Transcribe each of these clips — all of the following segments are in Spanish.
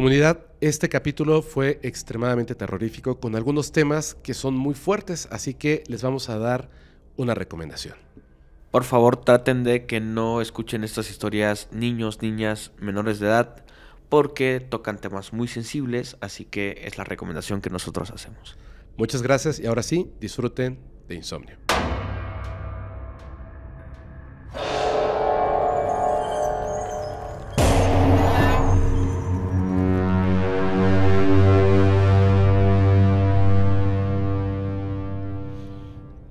Comunidad, este capítulo fue extremadamente terrorífico con algunos temas que son muy fuertes, así que les vamos a dar una recomendación. Por favor, traten de que no escuchen estas historias niños, niñas, menores de edad, porque tocan temas muy sensibles, así que es la recomendación que nosotros hacemos. Muchas gracias y ahora sí, disfruten de Insomnio.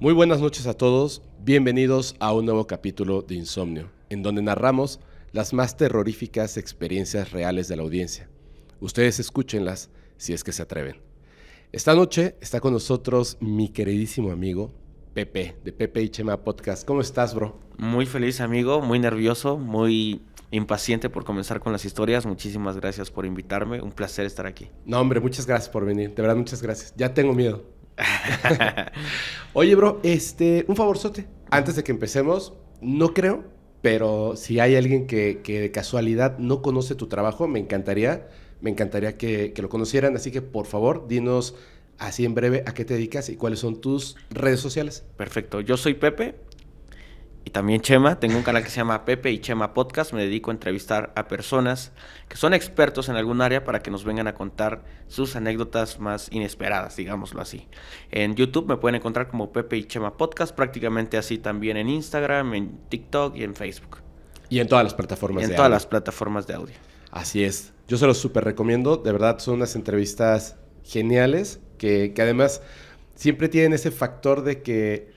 Muy buenas noches a todos, bienvenidos a un nuevo capítulo de Insomnio, en donde narramos las más terroríficas experiencias reales de la audiencia. Ustedes escúchenlas si es que se atreven. Esta noche está con nosotros mi queridísimo amigo Pepe, de Pepe y Chema Podcast. ¿Cómo estás, bro? Muy feliz, amigo, muy nervioso, muy impaciente por comenzar con las historias. Muchísimas gracias por invitarme, un placer estar aquí. No, hombre, muchas gracias por venir, de verdad, muchas gracias. Ya tengo miedo. Oye, bro, este, un favorzote. Antes de que empecemos, no creo, pero si hay alguien que, de casualidad no conoce tu trabajo, me encantaría, me encantaría que, que lo conocieran. Así que, por favor, dinos así en breve a qué te dedicas y cuáles son tus redes sociales. Perfecto. Yo soy Pepe, y también Chema. Tengo un canal que se llama Pepe y Chema Podcast. Me dedico a entrevistar a personas que son expertos en algún área para que nos vengan a contar sus anécdotas más inesperadas, digámoslo así. En YouTube me pueden encontrar como Pepe y Chema Podcast, prácticamente así también en Instagram, en TikTok y en Facebook. Y en todas las plataformas en todas las plataformas de audio. Así es. Yo se los súper recomiendo. De verdad, son unas entrevistas geniales que, que además siempre tienen ese factor de que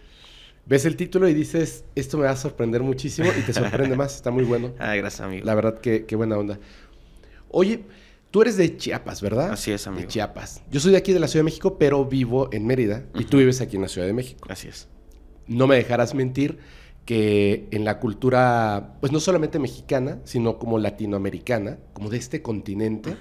ves el título y dices, esto me va a sorprender muchísimo y te sorprende más, está muy bueno. Ah, gracias, amigo. La verdad, qué buena onda. Oye, tú eres de Chiapas, ¿verdad? Así es, amigo. De Chiapas. Yo soy de aquí de la Ciudad de México, pero vivo en Mérida y tú vives aquí en la Ciudad de México. Así es. No me dejarás mentir que en la cultura, pues no solamente mexicana, sino como latinoamericana, como de este continente,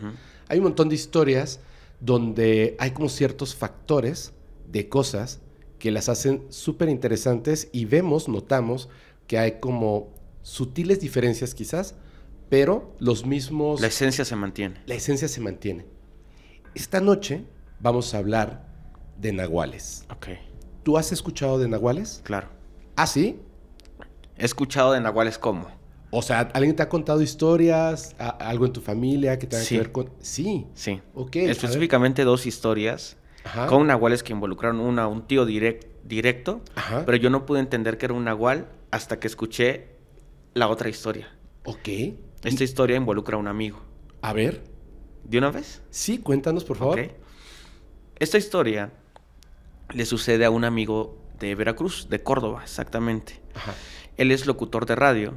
hay un montón de historias donde hay como ciertos factores de cosas que las hacen súper interesantes y vemos, notamos que hay como sutiles diferencias quizás, pero los mismos... La esencia se mantiene. La esencia se mantiene. Esta noche vamos a hablar de nahuales. Ok. ¿Tú has escuchado de nahuales? Claro. ¿Ah, sí? He escuchado de nahuales ¿cómo? O sea, ¿alguien te ha contado historias? ¿Algo en tu familia que tenga que ver con...? Sí. Sí. Ok. Específicamente dos historias con nahuales que involucraron a un tío directo, pero yo no pude entender que era un nahual hasta que escuché la otra historia. Ok. Esta historia involucra a un amigo. A ver. ¿De una vez? Sí, cuéntanos, por favor. Esta historia le sucede a un amigo de Veracruz, de Córdoba, exactamente. Ajá. Él es locutor de radio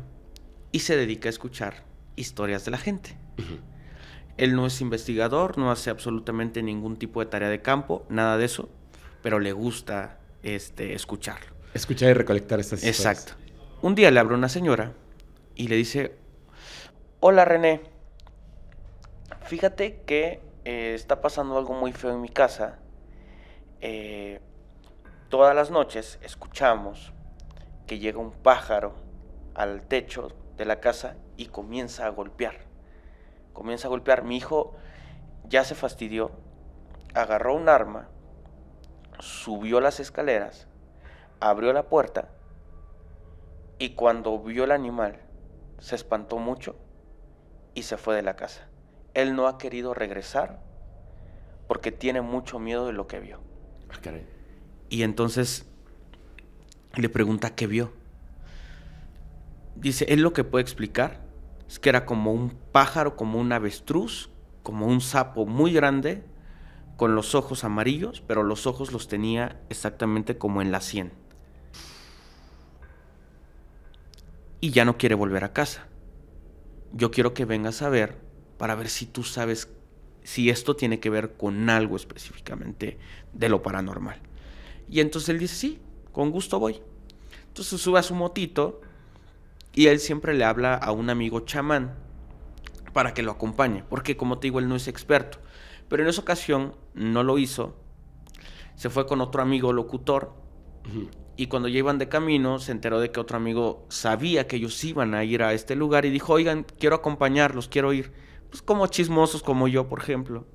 y se dedica a escuchar historias de la gente. Ajá. Él no es investigador, no hace absolutamente ningún tipo de tarea de campo, nada de eso, pero le gusta este, escucharlo. Escuchar y recolectar estas historias. Exacto. Un día le abre una señora y le dice, hola René, fíjate que eh, está pasando algo muy feo en mi casa. Eh, todas las noches escuchamos que llega un pájaro al techo de la casa y comienza a golpear comienza a golpear. Mi hijo ya se fastidió, agarró un arma, subió las escaleras, abrió la puerta y cuando vio el animal se espantó mucho y se fue de la casa. Él no ha querido regresar porque tiene mucho miedo de lo que vio. Ah, y entonces le pregunta qué vio. Dice, es lo que puede explicar es que era como un pájaro, como un avestruz, como un sapo muy grande, con los ojos amarillos, pero los ojos los tenía exactamente como en la sien. Y ya no quiere volver a casa. Yo quiero que vengas a ver para ver si tú sabes si esto tiene que ver con algo específicamente de lo paranormal. Y entonces él dice, sí, con gusto voy. Entonces sube a su motito, y él siempre le habla a un amigo chamán para que lo acompañe, porque como te digo, él no es experto. Pero en esa ocasión no lo hizo. Se fue con otro amigo locutor. Y cuando ya iban de camino, se enteró de que otro amigo sabía que ellos iban a ir a este lugar y dijo, oigan, quiero acompañarlos, quiero ir. Pues como chismosos como yo, por ejemplo.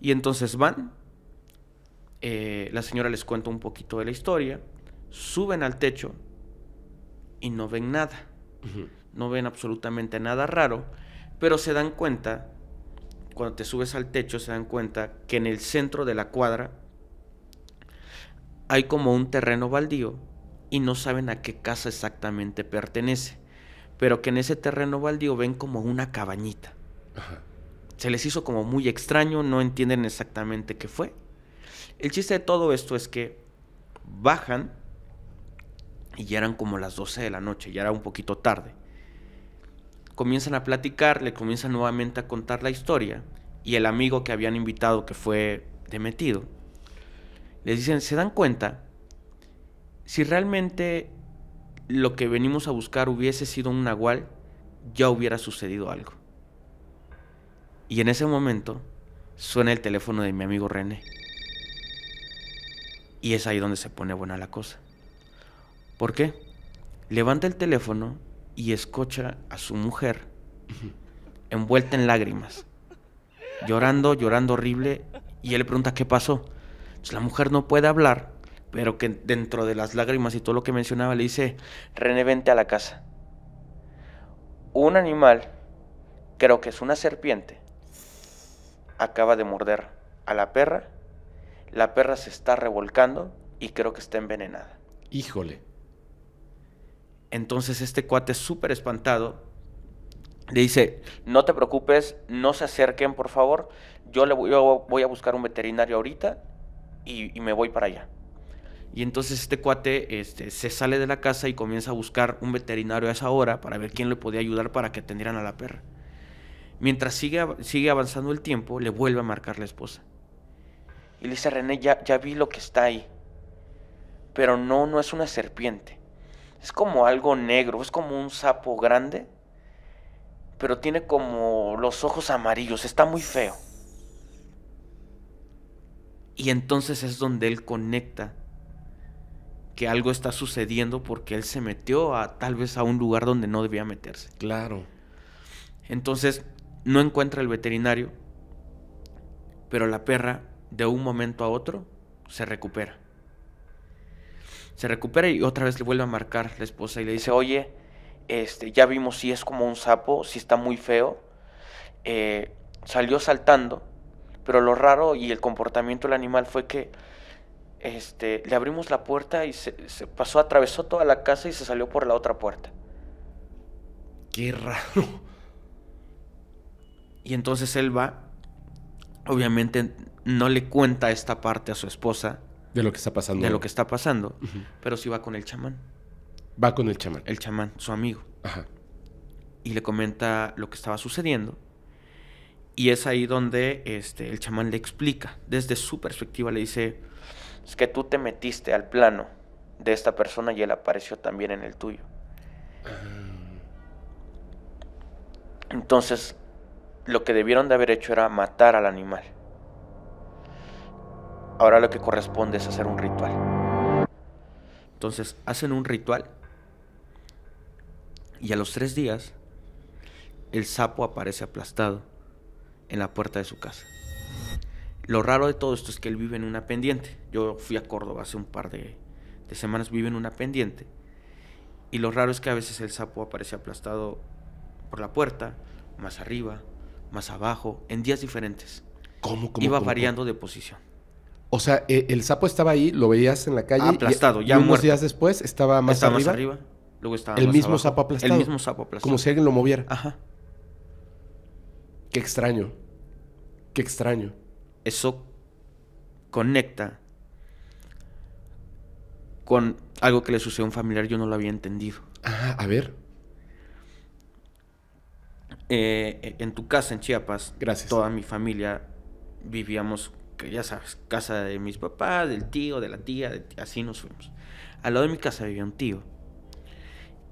Y entonces van, eh, la señora les cuenta un poquito de la historia, suben al techo y no ven nada. No ven absolutamente nada raro, pero se dan cuenta, cuando te subes al techo, se dan cuenta que en el centro de la cuadra hay como un terreno baldío y no saben a qué casa exactamente pertenece, pero que en ese terreno baldío ven como una cabañita. Se les hizo como muy extraño, no entienden exactamente qué fue. El chiste de todo esto es que bajan y ya eran como las 12 de la noche, ya era un poquito tarde. Comienzan a platicar, le comienzan nuevamente a contar la historia. Y el amigo que habían invitado, que fue demetido, les dicen, ¿se dan cuenta? Si realmente lo que venimos a buscar hubiese sido un nahual, ya hubiera sucedido algo. Y en ese momento suena el teléfono de mi amigo René. Y es ahí donde se pone buena la cosa. ¿Por qué? Levanta el teléfono y escucha a su mujer envuelta en lágrimas, llorando, llorando horrible, y él le pregunta qué pasó. Pues la mujer no puede hablar, pero que dentro de las lágrimas y todo lo que mencionaba le dice, René, vente a la casa. Un animal, creo que es una serpiente, acaba de morder a la perra, la perra se está revolcando y creo que está envenenada. Híjole. Entonces este cuate súper espantado le dice, no te preocupes, no se acerquen por favor, yo, le voy, a buscar un veterinario ahorita y, me voy para allá. Y entonces este cuate este, se sale de la casa y comienza a buscar un veterinario a esa hora para ver quién le podía ayudar para que atendieran a la perra. Mientras sigue, sigue avanzando el tiempo, le vuelve a marcar la esposa. Y le dice, René, ya, ya vi lo que está ahí. Pero no, no es una serpiente es como algo negro, es como un sapo grande, pero tiene como los ojos amarillos, está muy feo. Y entonces es donde él conecta que algo está sucediendo porque él se metió a tal vez a un lugar donde no debía meterse. Claro. Entonces no encuentra el veterinario, pero la perra de un momento a otro se recupera se recupera y otra vez le vuelve a marcar la esposa y le dice, oye, este, ya vimos si es como un sapo, si está muy feo. Eh, salió saltando, pero lo raro y el comportamiento del animal fue que este, le abrimos la puerta y se, se pasó, atravesó toda la casa y se salió por la otra puerta. Qué raro. Y entonces él va, obviamente no le cuenta esta parte a su esposa, de lo que está pasando. De lo que está pasando. Pero sí va con el chamán. Va con el chamán. El chamán, su amigo. Ajá. Y le comenta lo que estaba sucediendo. Y es ahí donde este, el chamán le explica, desde su perspectiva, le dice, es que tú te metiste al plano de esta persona y él apareció también en el tuyo. Ah. Entonces, lo que debieron de haber hecho era matar al animal. Ahora lo que corresponde es hacer un ritual. Entonces hacen un ritual y a los tres días el sapo aparece aplastado en la puerta de su casa. Lo raro de todo esto es que él vive en una pendiente. Yo fui a Córdoba hace un par de, semanas, vive en una pendiente. Y lo raro es que a veces el sapo aparece aplastado por la puerta, más arriba, más abajo, en días diferentes. ¿Cómo, Iba variando de posición. O sea, e, el, sapo estaba ahí, lo veías en la calle. Aplastado, ya y Unos días después estaba más estaba arriba. Más arriba. Luego estaba el mismo sapo aplastado. El mismo sapo aplastado. Como si alguien lo moviera. Ajá. Qué extraño. Qué extraño. Eso conecta con algo que le sucedió a un familiar, yo no lo había entendido. Ajá, ah, a ver. Eh, en tu casa en Chiapas, Gracias. toda mi familia vivíamos ya sabes, casa de mis papás, del tío, de la tía, así nos fuimos. Al lado de mi casa vivía un tío.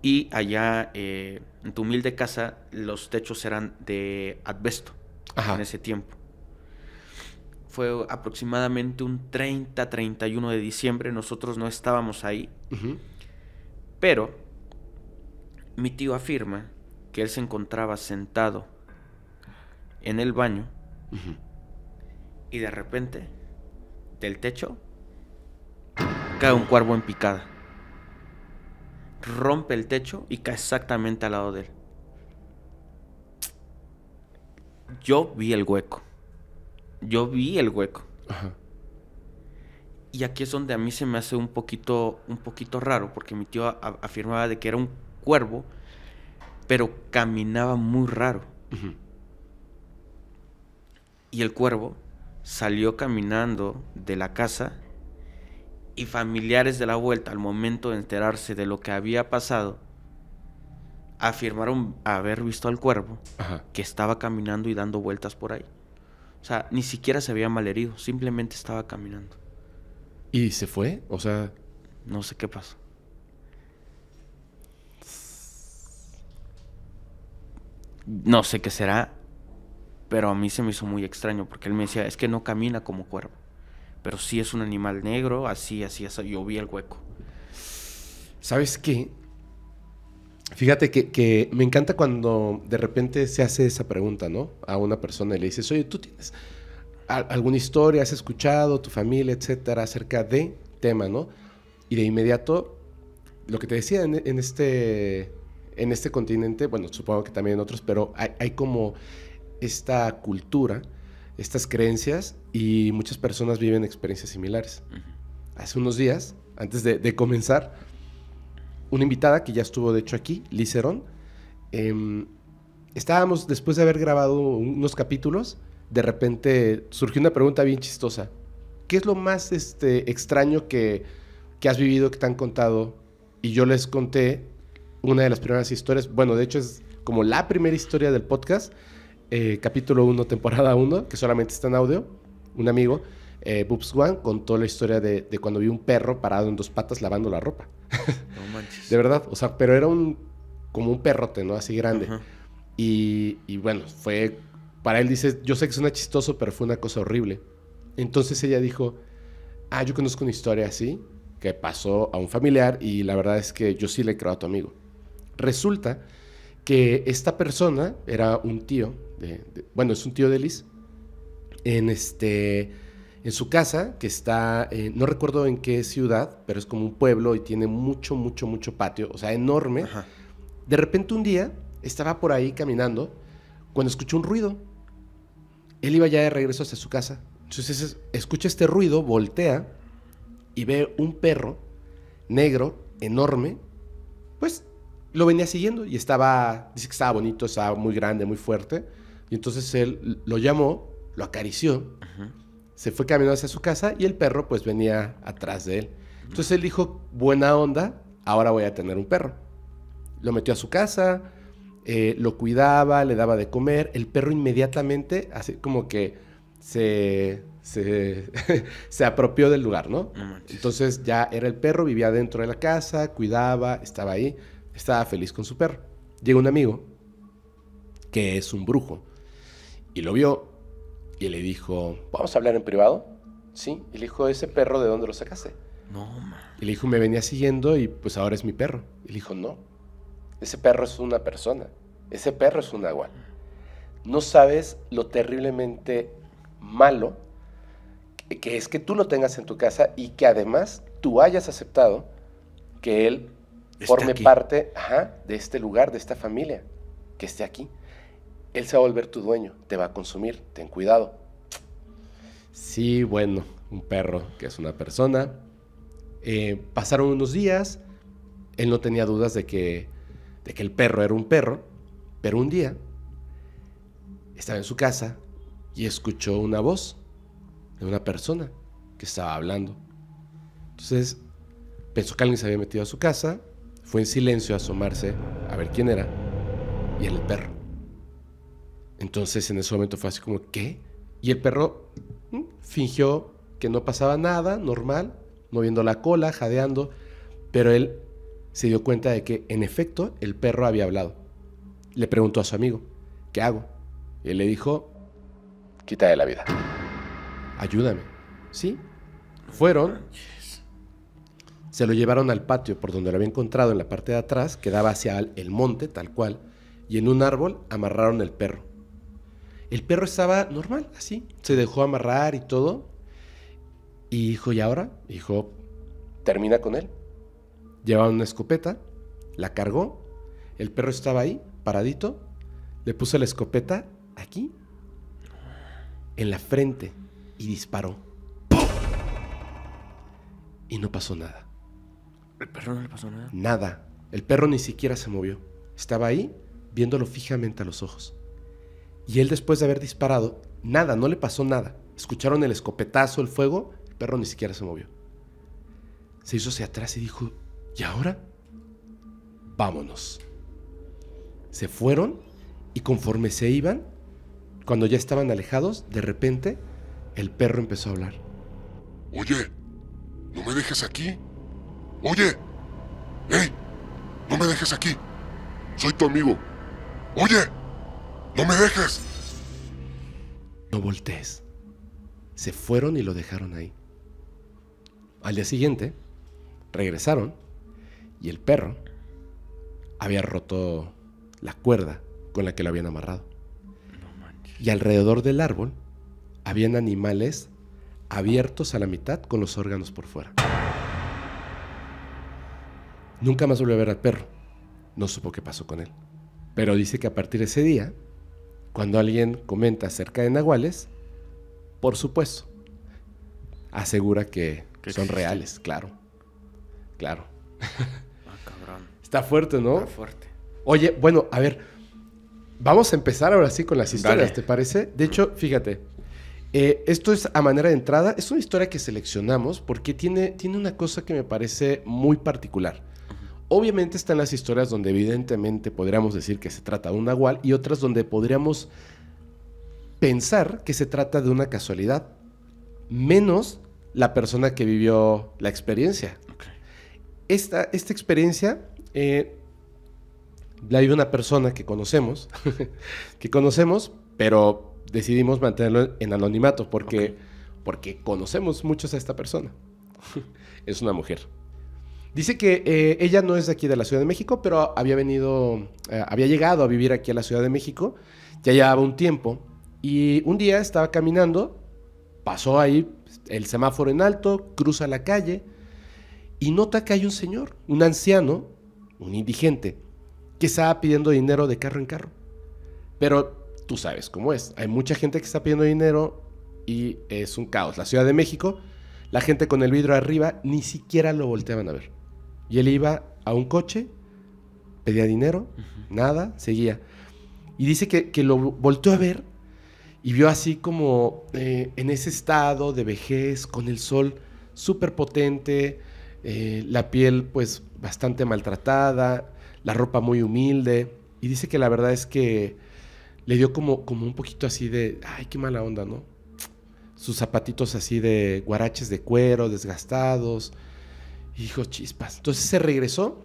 Y allá, eh, en tu humilde casa, los techos eran de Adbesto en ese tiempo. Fue aproximadamente un 30, 31 de diciembre. Nosotros no estábamos ahí. Pero mi tío afirma que él se encontraba sentado en el baño y de repente, del techo, cae un cuervo en picada. Rompe el techo y cae exactamente al lado de él. Yo vi el hueco. Yo vi el hueco. Ajá. Y aquí es donde a mí se me hace un poquito, un poquito raro, porque mi tío afirmaba de que era un cuervo, pero caminaba muy raro. Y el cuervo salió caminando de la casa y familiares de la vuelta, al momento de enterarse de lo que había pasado, afirmaron haber visto al cuervo que estaba caminando y dando vueltas por ahí. O sea, ni siquiera se había malherido, simplemente estaba caminando. ¿Y se fue? O sea... No sé qué pasó. No sé qué será. Pero a mí se me hizo muy extraño porque él me decía, es que no camina como cuervo, pero sí es un animal negro, así, así, así. Yo vi el hueco. ¿Sabes qué? Fíjate que, me encanta cuando de repente se hace esa pregunta, ¿no? A una persona y le dices, oye, ¿tú tienes alguna historia, has escuchado, tu familia, etcétera, acerca de tema, ¿no? Y de inmediato, lo que te decía en, este, en este continente, bueno, supongo que también en otros, pero hay, hay como esta cultura, estas creencias y muchas personas viven experiencias similares. Hace unos días, antes de, comenzar, una invitada que ya estuvo de hecho aquí, Licerón, em, estábamos después de haber grabado unos capítulos, de repente surgió una pregunta bien chistosa. ¿Qué es lo más este, extraño que, que has vivido, que te han contado? Y yo les conté una de las primeras historias, bueno, de hecho es como la primera historia del podcast, eh, capítulo 1, temporada 1, que solamente está en audio, un amigo, eh, One, contó la historia de, cuando vi un perro parado en dos patas lavando la ropa. de verdad, o sea, pero era un como un perrote, ¿no? Así grande. y, bueno, fue, para él dice, yo sé que suena chistoso, pero fue una cosa horrible. Entonces ella dijo, ah, yo conozco una historia así, que pasó a un familiar y la verdad es que yo sí le creo a tu amigo. Resulta que esta persona era un tío bueno, es un tío de Liz, en, este, en su casa, que está, eh, no recuerdo en qué ciudad, pero es como un pueblo y tiene mucho, mucho, mucho patio, o sea, enorme. De repente un día estaba por ahí caminando cuando escuchó un ruido. Él iba ya de regreso hacia su casa. Entonces escucha este ruido, voltea y ve un perro negro, enorme, pues lo venía siguiendo y estaba, dice que estaba bonito, estaba muy grande, muy fuerte. Y entonces él lo llamó, lo acarició, se fue caminando hacia su casa y el perro pues venía atrás de él. Entonces él dijo, buena onda, ahora voy a tener un perro. Lo metió a su casa, eh, lo cuidaba, le daba de comer. El perro inmediatamente, así como que se, se, apropió del lugar, no Entonces ya era el perro, vivía dentro de la casa, cuidaba, estaba ahí, estaba feliz con su perro. Llega un amigo que es un brujo. Y lo vio y le dijo, vamos a hablar en privado. Sí, y le dijo, ese perro, ¿de dónde lo sacaste? No, man. Y le dijo, me venía siguiendo y pues ahora es mi perro. Y le dijo, no, ese perro es una persona, ese perro es un agua. No sabes lo terriblemente malo que es que tú lo tengas en tu casa y que además tú hayas aceptado que él forme parte de este lugar, de esta familia, que esté aquí él se va a volver tu dueño, te va a consumir, ten cuidado. Sí, bueno, un perro que es una persona. Eh, pasaron unos días, él no tenía dudas de que, de que el perro era un perro, pero un día estaba en su casa y escuchó una voz de una persona que estaba hablando. Entonces pensó que alguien se había metido a su casa, fue en silencio a asomarse a ver quién era, y el perro. Entonces en ese momento fue así como, ¿qué? Y el perro mm, fingió que no pasaba nada, normal, moviendo la cola, jadeando, pero él se dio cuenta de que en efecto el perro había hablado. Le preguntó a su amigo, ¿qué hago? Y él le dijo, quítale la vida. Ayúdame. ¿Sí? Fueron, se lo llevaron al patio por donde lo había encontrado en la parte de atrás, que daba hacia el monte, tal cual, y en un árbol amarraron el perro. El perro estaba normal, así. Se dejó amarrar y todo. Y dijo, ¿y ahora? Dijo, termina con él. Llevaba una escopeta, la cargó. El perro estaba ahí, paradito. Le puso la escopeta aquí, en la frente, y disparó. ¡Pum! Y no pasó nada. ¿El perro no le pasó nada? Nada. El perro ni siquiera se movió. Estaba ahí, viéndolo fijamente a los ojos. Y él después de haber disparado, nada, no le pasó nada. Escucharon el escopetazo, el fuego, el perro ni siquiera se movió. Se hizo hacia atrás y dijo, ¿y ahora? Vámonos. Se fueron y conforme se iban, cuando ya estaban alejados, de repente el perro empezó a hablar. Oye, no me dejes aquí. Oye, ¡eh! no me dejes aquí. Soy tu amigo. Oye. ¡No me dejes! No voltees. Se fueron y lo dejaron ahí. Al día siguiente, regresaron y el perro había roto la cuerda con la que lo habían amarrado. y alrededor del árbol habían animales abiertos a la mitad con los órganos por fuera. Nunca más volvió a ver al perro. No supo qué pasó con él. Pero dice que a partir de ese día cuando alguien comenta acerca de nahuales, por supuesto, asegura que, son reales, claro. Claro. Ah, Está fuerte, ¿no? Está fuerte. Oye, bueno, a ver, vamos a empezar ahora sí con las historias, ¿te parece? De hecho, fíjate, eh, esto es a manera de entrada, es una historia que seleccionamos porque tiene, tiene una cosa que me parece muy particular. Obviamente están las historias donde evidentemente podríamos decir que se trata de un nahual y otras donde podríamos pensar que se trata de una casualidad, menos la persona que vivió la experiencia. Esta, experiencia eh, la vive una persona que conocemos, que conocemos, pero decidimos mantenerlo en anonimato porque, porque conocemos muchos a esta persona. es una mujer. Dice que eh, ella no es de aquí de la Ciudad de México, pero había venido, eh, había llegado a vivir aquí a la Ciudad de México, ya llevaba un tiempo, y un día estaba caminando, pasó ahí pues, el semáforo en alto, cruza la calle, y nota que hay un señor, un anciano, un indigente, que estaba pidiendo dinero de carro en carro. Pero tú sabes cómo es, hay mucha gente que está pidiendo dinero y es un caos. La Ciudad de México, la gente con el vidrio arriba ni siquiera lo volteaban a ver. Y él iba a un coche, pedía dinero, nada, seguía. Y dice que, lo volteó a ver y vio así como eh, en ese estado de vejez, con el sol súper potente, eh, la piel pues bastante maltratada, la ropa muy humilde. Y dice que la verdad es que le dio como, como un poquito así de, ay, qué mala onda, ¿no? Sus zapatitos así de guaraches de cuero, desgastados, y dijo, chispas. Entonces se regresó,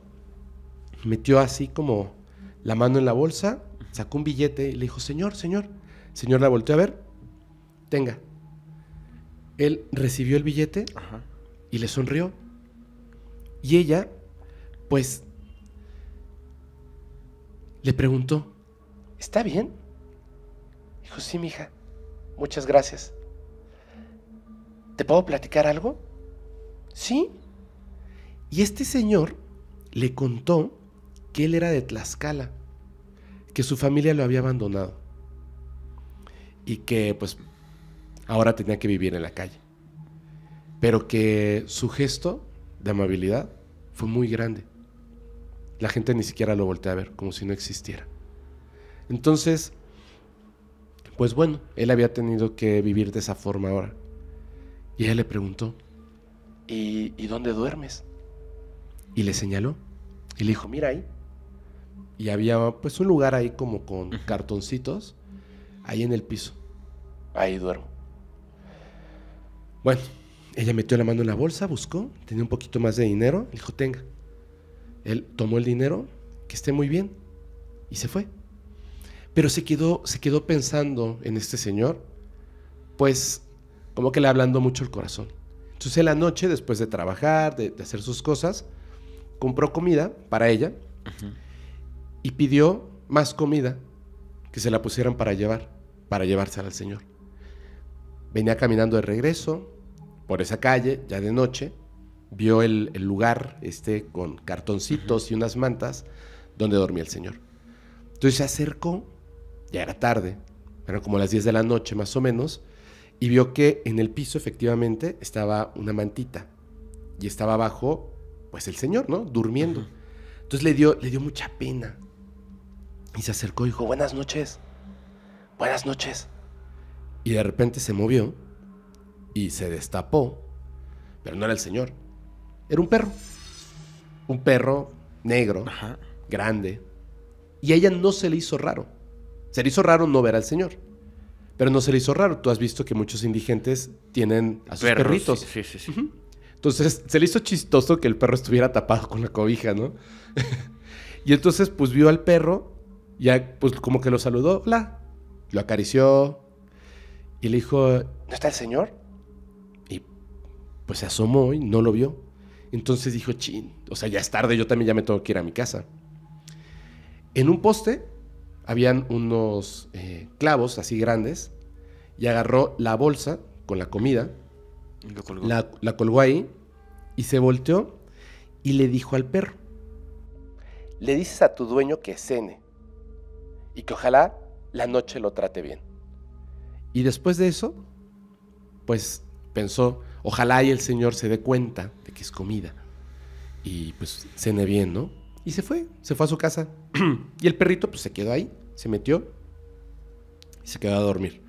metió así como la mano en la bolsa, sacó un billete y le dijo, señor, señor. señor la volteó a ver, tenga. Él recibió el billete y le sonrió. Y ella, pues, le preguntó, ¿está bien? Dijo, sí, mija, muchas gracias. ¿Te puedo platicar algo? Sí, y este señor le contó que él era de Tlaxcala, que su familia lo había abandonado y que pues ahora tenía que vivir en la calle. Pero que su gesto de amabilidad fue muy grande. La gente ni siquiera lo voltea a ver, como si no existiera. Entonces, pues bueno, él había tenido que vivir de esa forma ahora. Y ella le preguntó, ¿y dónde duermes? y le señaló y le dijo, mira ahí. Y había pues un lugar ahí como con cartoncitos, ahí en el piso. Ahí duermo. Bueno, ella metió la mano en la bolsa, buscó, tenía un poquito más de dinero, dijo, tenga. Él tomó el dinero, que esté muy bien, y se fue. Pero se quedó, se quedó pensando en este señor, pues como que le hablando mucho el corazón. Entonces en la noche, después de trabajar, de hacer sus cosas, compró comida para ella y pidió más comida que se la pusieran para llevar, para llevársela al Señor. Venía caminando de regreso por esa calle, ya de noche, vio el, lugar este, con cartoncitos y unas mantas donde dormía el Señor. Entonces se acercó, ya era tarde, eran como las 10 de la noche más o menos, y vio que en el piso efectivamente estaba una mantita y estaba abajo pues el señor, ¿no? Durmiendo. Entonces le dio, le dio mucha pena. Y se acercó y dijo, buenas noches, buenas noches. Y de repente se movió y se destapó, pero no era el señor, era un perro. Un perro negro, grande. Y a ella no se le hizo raro. Se le hizo raro no ver al señor. Pero no se le hizo raro. Tú has visto que muchos indigentes tienen a sus perritos. Sí, sí, sí. Entonces se le hizo chistoso que el perro estuviera tapado con la cobija, ¿no? y entonces pues vio al perro, ya pues como que lo saludó, la lo acarició y le dijo, ¿no está el señor? Y pues se asomó y no lo vio. Entonces dijo, chin, o sea, ya es tarde, yo también ya me tengo que ir a mi casa. En un poste habían unos eh, clavos así grandes y agarró la bolsa con la comida la, colgó ahí y se volteó y le dijo al perro, le dices a tu dueño que cene y que ojalá la noche lo trate bien. Y después de eso, pues pensó, ojalá y el señor se dé cuenta de que es comida y pues cene bien, ¿no? Y se fue, se fue a su casa. y el perrito pues se quedó ahí, se metió y se quedó a dormir.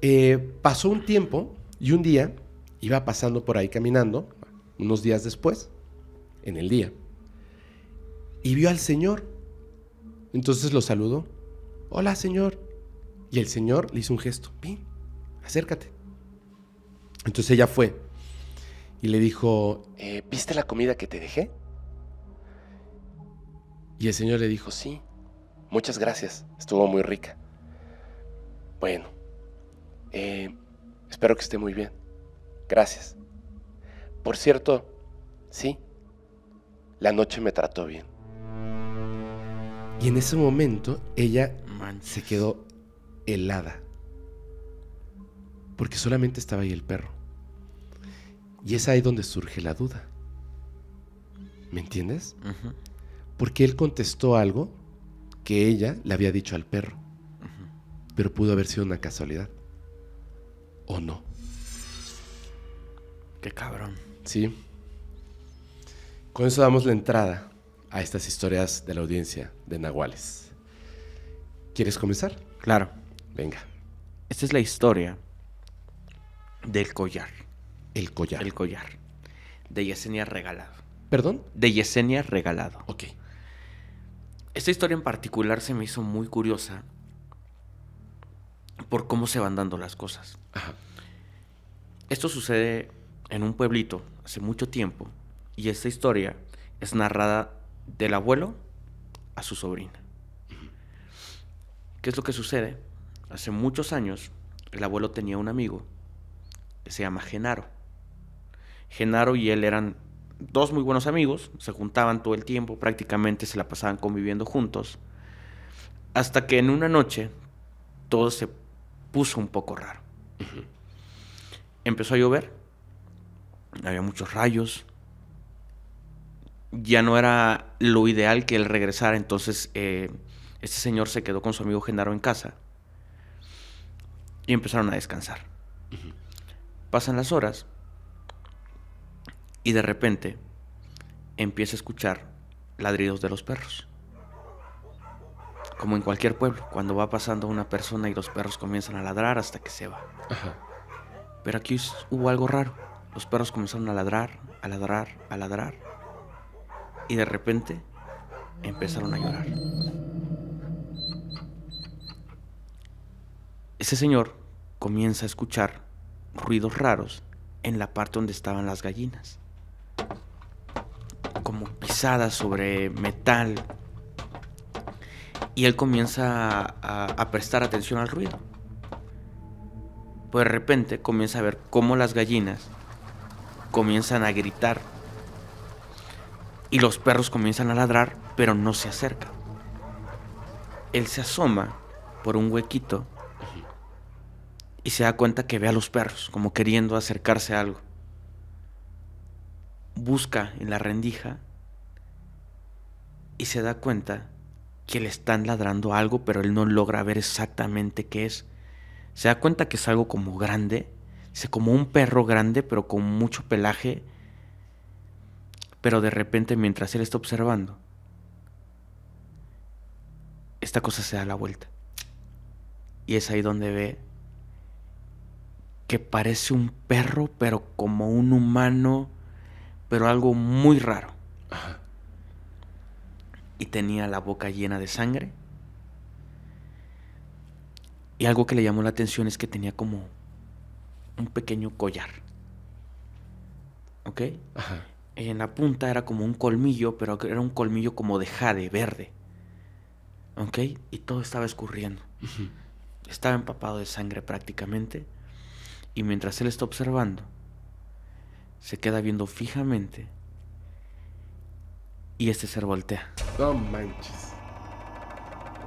Eh, pasó un tiempo y un día iba pasando por ahí caminando, unos días después, en el día, y vio al Señor. Entonces lo saludó. Hola, Señor. Y el Señor le hizo un gesto. Ven, acércate. Entonces ella fue y le dijo, eh, ¿viste la comida que te dejé? Y el Señor le dijo, sí, muchas gracias, estuvo muy rica. Bueno, eh, Espero que esté muy bien. Gracias. Por cierto, sí, la noche me trató bien. Y en ese momento ella se quedó helada. Porque solamente estaba ahí el perro. Y es ahí donde surge la duda. ¿Me entiendes? Porque él contestó algo que ella le había dicho al perro. Pero pudo haber sido una casualidad o no. Qué cabrón. Sí. Con eso damos la entrada a estas historias de la audiencia de Nahuales. ¿Quieres comenzar? Claro. Venga. Esta es la historia del collar. El collar. El collar. De Yesenia Regalado. ¿Perdón? De Yesenia Regalado. Ok. Esta historia en particular se me hizo muy curiosa por cómo se van dando las cosas. Esto sucede en un pueblito hace mucho tiempo y esta historia es narrada del abuelo a su sobrina. ¿Qué es lo que sucede? Hace muchos años el abuelo tenía un amigo que se llama Genaro. Genaro y él eran dos muy buenos amigos, se juntaban todo el tiempo, prácticamente se la pasaban conviviendo juntos, hasta que en una noche todo se puso un poco raro. Empezó a llover, había muchos rayos, ya no era lo ideal que él regresara, entonces eh, este señor se quedó con su amigo Genaro en casa y empezaron a descansar. Pasan las horas y de repente empieza a escuchar ladridos de los perros como en cualquier pueblo, cuando va pasando una persona y los perros comienzan a ladrar hasta que se va. Pero aquí hubo algo raro. Los perros comenzaron a ladrar, a ladrar, a ladrar. Y de repente empezaron a llorar. Ese señor comienza a escuchar ruidos raros en la parte donde estaban las gallinas. Como pisadas sobre metal, y él comienza a, prestar atención al ruido. Pues de repente comienza a ver cómo las gallinas comienzan a gritar y los perros comienzan a ladrar, pero no se acercan. Él se asoma por un huequito y se da cuenta que ve a los perros como queriendo acercarse a algo. Busca en la rendija y se da cuenta que le están ladrando algo, pero él no logra ver exactamente qué es. Se da cuenta que es algo como grande, como un perro grande, pero con mucho pelaje. Pero de repente, mientras él está observando, esta cosa se da la vuelta. Y es ahí donde ve que parece un perro, pero como un humano, pero algo muy raro y tenía la boca llena de sangre. Y algo que le llamó la atención es que tenía como un pequeño collar. ¿Ok? En la punta era como un colmillo, pero era un colmillo como de jade verde. ¿Ok? Y todo estaba escurriendo. Estaba empapado de sangre prácticamente. Y mientras él está observando, se queda viendo fijamente y este ser voltea. No manches.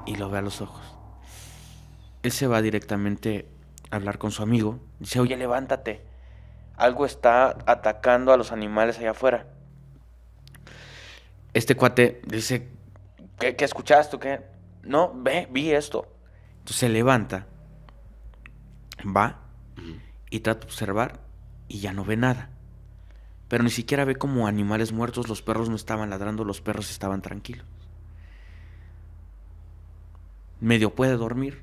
Y lo ve a los ojos. Él se va directamente a hablar con su amigo. Dice, oye, levántate. Algo está atacando a los animales allá afuera. Este cuate dice, ¿qué, escuchaste? ¿Qué? No, ve, vi esto. Entonces se levanta, va y trata de observar y ya no ve nada pero ni siquiera ve como animales muertos, los perros no estaban ladrando, los perros estaban tranquilos. Medio puede dormir.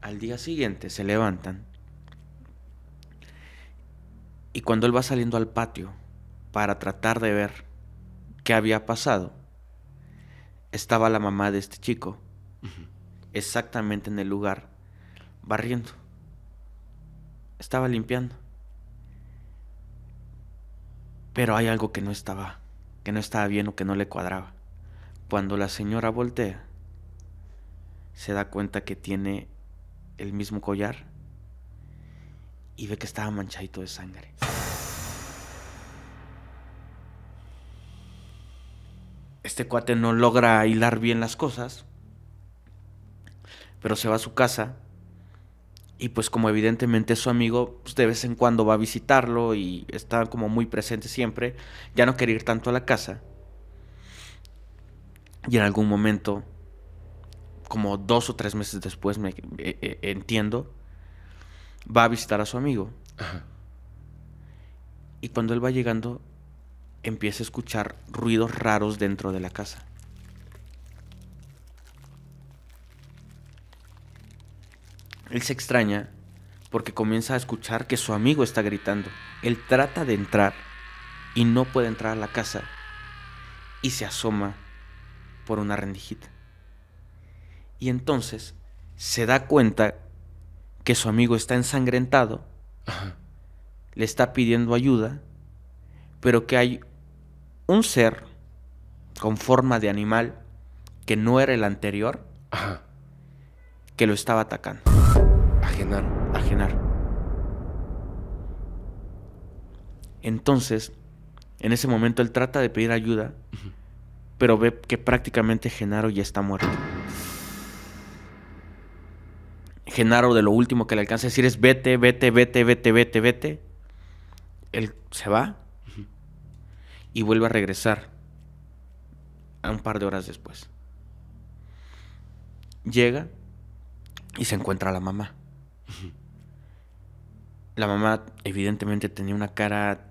Al día siguiente se levantan. Y cuando él va saliendo al patio para tratar de ver qué había pasado, estaba la mamá de este chico, exactamente en el lugar, barriendo. Estaba limpiando. Pero hay algo que no estaba, que no estaba bien o que no le cuadraba. Cuando la señora voltea, se da cuenta que tiene el mismo collar y ve que estaba manchadito de sangre. Este cuate no logra hilar bien las cosas, pero se va a su casa y pues como evidentemente su amigo, pues, de vez en cuando va a visitarlo y está como muy presente siempre, ya no quiere ir tanto a la casa. Y en algún momento, como dos o tres meses después, me eh, eh, entiendo, va a visitar a su amigo. Y cuando él va llegando, empieza a escuchar ruidos raros dentro de la casa. Él se extraña porque comienza a escuchar que su amigo está gritando. Él trata de entrar y no puede entrar a la casa y se asoma por una rendijita. Y entonces se da cuenta que su amigo está ensangrentado, le está pidiendo ayuda, pero que hay un ser con forma de animal que no era el anterior, que lo estaba atacando. A Genaro. Entonces, en ese momento él trata de pedir ayuda, pero ve que prácticamente Genaro ya está muerto. Genaro de lo último que le alcanza a decir es vete, vete, vete, vete, vete, vete. Él se va y vuelve a regresar a un par de horas después. Llega y se encuentra a la mamá. La mamá evidentemente tenía una cara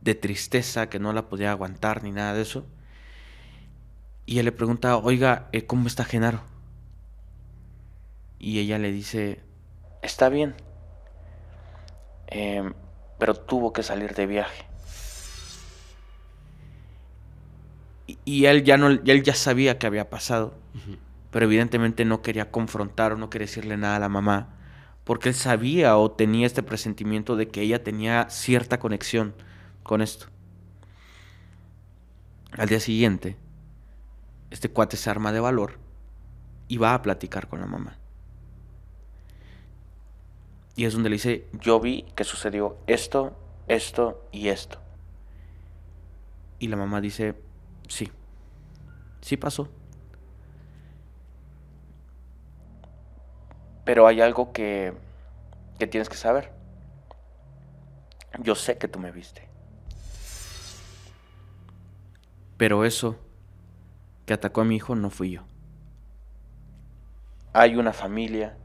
de tristeza que no la podía aguantar ni nada de eso. Y él le pregunta, oiga, eh, ¿cómo está Genaro? Y ella le dice, está bien, em, pero tuvo que salir de viaje. Y, él, ya no, él ya sabía que había pasado, pero evidentemente no quería confrontar o no quería decirle nada a la mamá porque él sabía o tenía este presentimiento de que ella tenía cierta conexión con esto. Al día siguiente, este cuate se arma de valor y va a platicar con la mamá. Y es donde le dice, yo vi que sucedió esto, esto y esto. Y la mamá dice, sí, sí pasó. Pero hay algo que, tienes que saber. Yo sé que tú me viste. Pero eso que atacó a mi hijo no fui yo. Hay una familia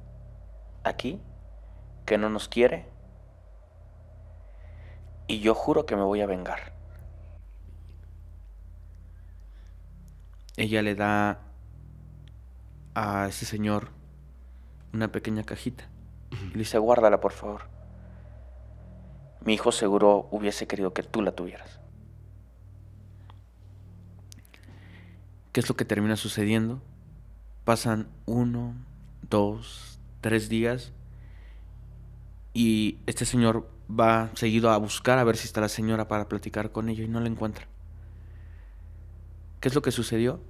aquí que no nos quiere y yo juro que me voy a vengar. Ella le da a ese señor una pequeña cajita y le dice, guárdala por favor. Mi hijo seguro hubiese querido que tú la tuvieras. ¿Qué es lo que termina sucediendo? Pasan uno, dos, tres días y este señor va seguido a buscar a ver si está la señora para platicar con ella y no la encuentra. ¿Qué es lo que sucedió?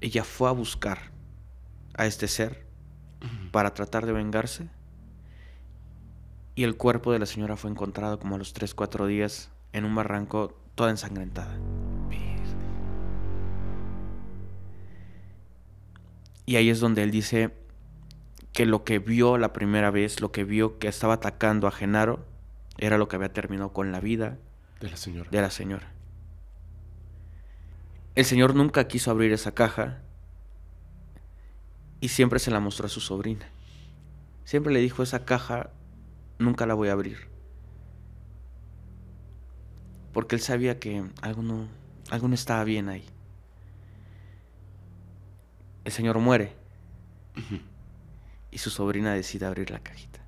Ella fue a buscar a este ser para tratar de vengarse. Y el cuerpo de la señora fue encontrado como a los 3-4 días en un barranco toda ensangrentada. Y ahí es donde él dice que lo que vio la primera vez, lo que vio que estaba atacando a Genaro, era lo que había terminado con la vida de la señora. De la señora. El señor nunca quiso abrir esa caja y siempre se la mostró a su sobrina. Siempre le dijo, esa caja nunca la voy a abrir. Porque él sabía que algo no, algo no estaba bien ahí. El señor muere. Y su sobrina decide abrir la cajita.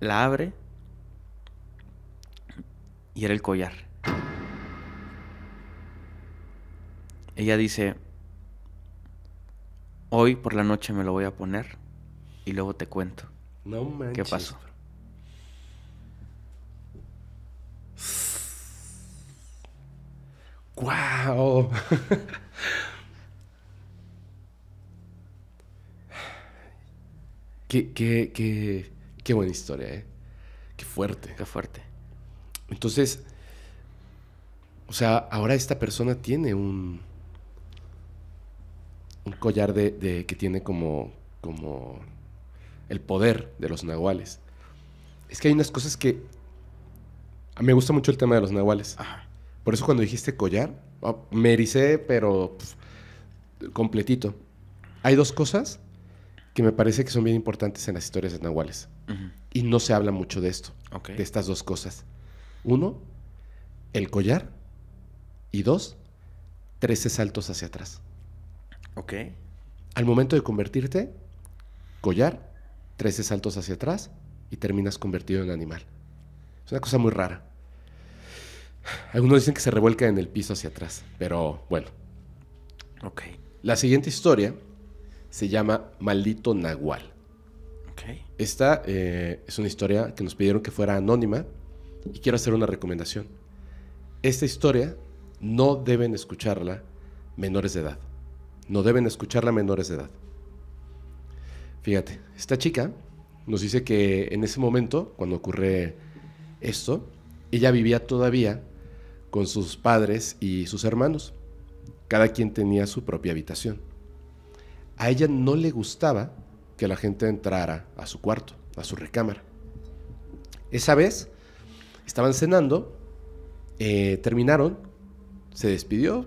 La abre. Y era el collar. Ella dice, Hoy por la noche me lo voy a poner y luego te cuento. No manches. ¿Qué pasó? ¡Wow! qué, qué, qué buena historia, ¿eh? Qué fuerte. Qué fuerte. Entonces, o sea, ahora esta persona tiene un, un collar de, que tiene como, como el poder de los nahuales. Es que hay unas cosas que... A me gusta mucho el tema de los nahuales. Por eso cuando dijiste collar, oh, me ericé, pero completito. Hay dos cosas que me parece que son bien importantes en las historias de nahuales. Y no se habla mucho de esto, de estas dos cosas. Uno, el collar. Y dos, 13 saltos hacia atrás. Al momento de convertirte, collar, 13 saltos hacia atrás y terminas convertido en animal. Es una cosa muy rara. Algunos dicen que se revuelca en el piso hacia atrás, pero bueno. La siguiente historia se llama Maldito Nahual. Esta eh, es una historia que nos pidieron que fuera anónima y quiero hacer una recomendación. Esta historia no deben escucharla menores de edad. No deben escucharla menores de edad. Fíjate, esta chica nos dice que en ese momento, cuando ocurre esto, ella vivía todavía con sus padres y sus hermanos. Cada quien tenía su propia habitación. A ella no le gustaba que la gente entrara a su cuarto, a su recámara. Esa vez estaban cenando, eh, terminaron, se despidió,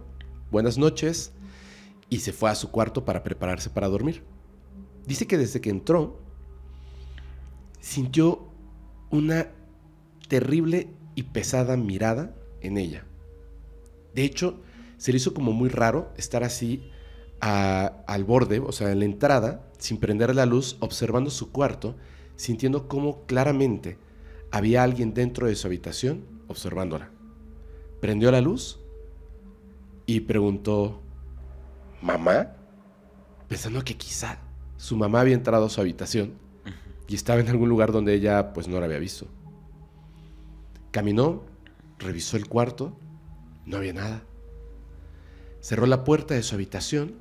buenas noches, y se fue a su cuarto para prepararse para dormir. Dice que desde que entró, sintió una terrible y pesada mirada en ella. De hecho, se le hizo como muy raro estar así al borde, o sea, en la entrada, sin prender la luz, observando su cuarto, sintiendo cómo claramente había alguien dentro de su habitación observándola. Prendió la luz y preguntó, mamá, pensando que quizá su mamá había entrado a su habitación y estaba en algún lugar donde ella pues no la había visto. Caminó, revisó el cuarto, no había nada. Cerró la puerta de su habitación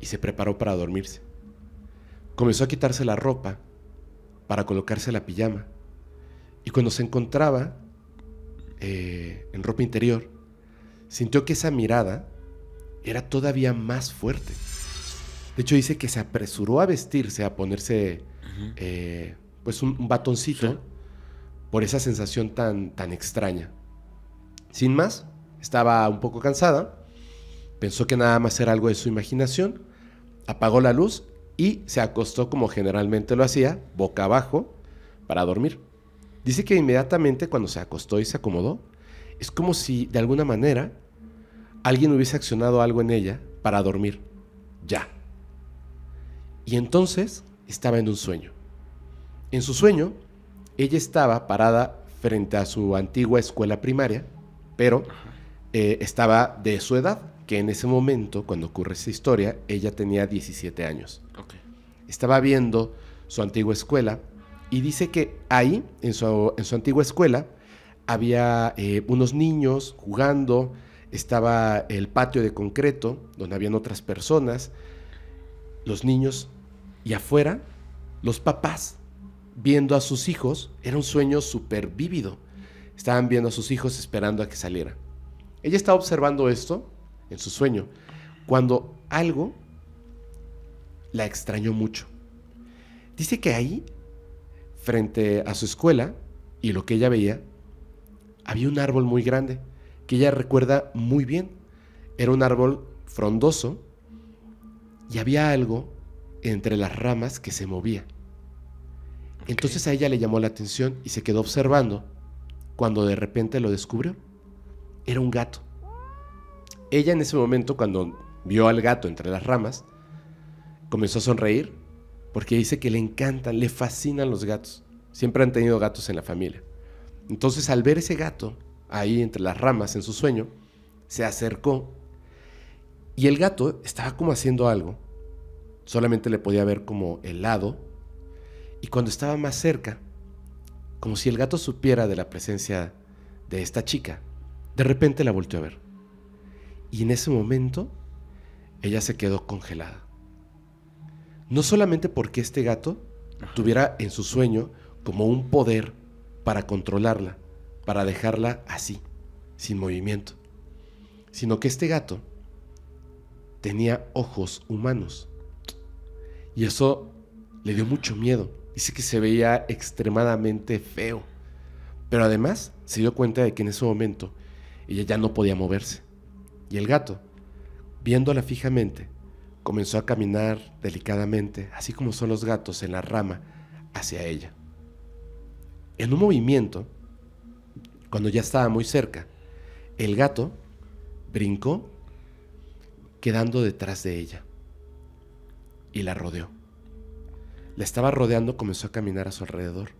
y se preparó para dormirse. Comenzó a quitarse la ropa para colocarse la pijama. Y cuando se encontraba eh, en ropa interior, sintió que esa mirada era todavía más fuerte. De hecho, dice que se apresuró a vestirse, a ponerse eh, pues un, batoncito por esa sensación tan, tan extraña. Sin más, estaba un poco cansada, pensó que nada más era algo de su imaginación, apagó la luz y se acostó como generalmente lo hacía, boca abajo, para dormir. Dice que inmediatamente cuando se acostó y se acomodó, es como si de alguna manera alguien hubiese accionado algo en ella para dormir. Ya. Y entonces estaba en un sueño. En su sueño, ella estaba parada frente a su antigua escuela primaria, pero eh, estaba de su edad, que en ese momento, cuando ocurre esa historia, ella tenía 17 años. Estaba viendo su antigua escuela y dice que ahí, en su, antigua escuela, había eh, unos niños jugando, estaba el patio de concreto, donde habían otras personas, los niños, y afuera los papás viendo a sus hijos, era un sueño súper vívido. Estaban viendo a sus hijos esperando a que saliera. Ella estaba observando esto en su sueño, cuando algo la extrañó mucho. Dice que ahí, frente a su escuela y lo que ella veía, había un árbol muy grande que ella recuerda muy bien. Era un árbol frondoso y había algo entre las ramas que se movía. Entonces a ella le llamó la atención y se quedó observando cuando de repente lo descubrió. Era un gato. Ella en ese momento, cuando vio al gato entre las ramas, comenzó a sonreír porque dice que le encantan, le fascinan los gatos. Siempre han tenido gatos en la familia. Entonces al ver ese gato, ahí entre las ramas en su sueño, se acercó y el gato estaba como haciendo algo. Solamente le podía ver como el lado. Y cuando estaba más cerca, como si el gato supiera de la presencia de esta chica, de repente la volteó a ver. Y en ese momento, ella se quedó congelada. No solamente porque este gato tuviera en su sueño como un poder para controlarla, para dejarla así, sin movimiento, sino que este gato tenía ojos humanos. Y eso le dio mucho miedo. Dice que se veía extremadamente feo. Pero además se dio cuenta de que en ese momento ella ya no podía moverse. Y el gato, viéndola fijamente, comenzó a caminar delicadamente, así como son los gatos en la rama, hacia ella. En un movimiento, cuando ya estaba muy cerca. El gato brincó quedando detrás de ella y la rodeó. La estaba rodeando, comenzó a caminar a su alrededor,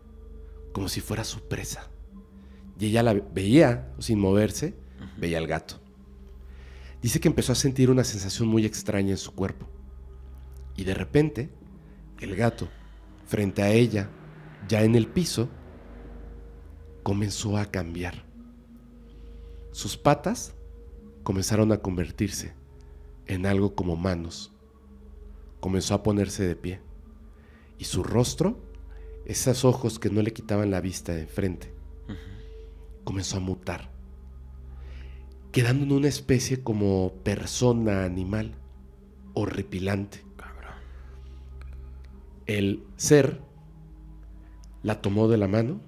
como si fuera su presa. Y ella la veía, sin moverse, veía al gato. Dice que empezó a sentir una sensación muy extraña en su cuerpo. Y de repente, el gato, frente a ella, ya en el piso, comenzó a cambiar. Sus patas comenzaron a convertirse en algo como manos. Comenzó a ponerse de pie. Y su rostro, esos ojos que no le quitaban la vista de frente, comenzó a mutar, quedando en una especie como persona animal horripilante. El ser la tomó de la mano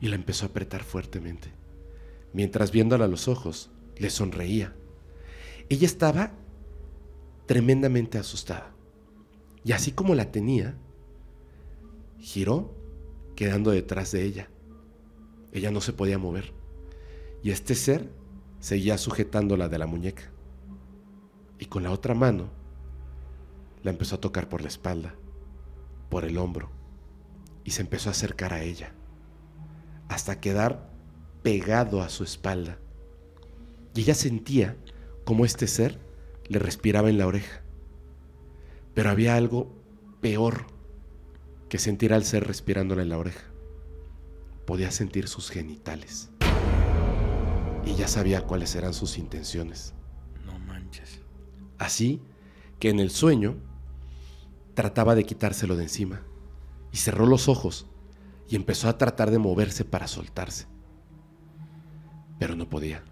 y la empezó a apretar fuertemente, mientras viéndola a los ojos, le sonreía. Ella estaba tremendamente asustada, y así como la tenía, giró, quedando detrás de ella. Ella no se podía mover, y este ser seguía sujetándola de la muñeca, y con la otra mano la empezó a tocar por la espalda, por el hombro, y se empezó a acercar a ella hasta quedar pegado a su espalda. Y ella sentía como este ser le respiraba en la oreja. Pero había algo peor que sentir al ser respirándole en la oreja. Podía sentir sus genitales. Y ya sabía cuáles eran sus intenciones. No manches. Así que en el sueño trataba de quitárselo de encima y cerró los ojos y empezó a tratar de moverse para soltarse. Pero no podía.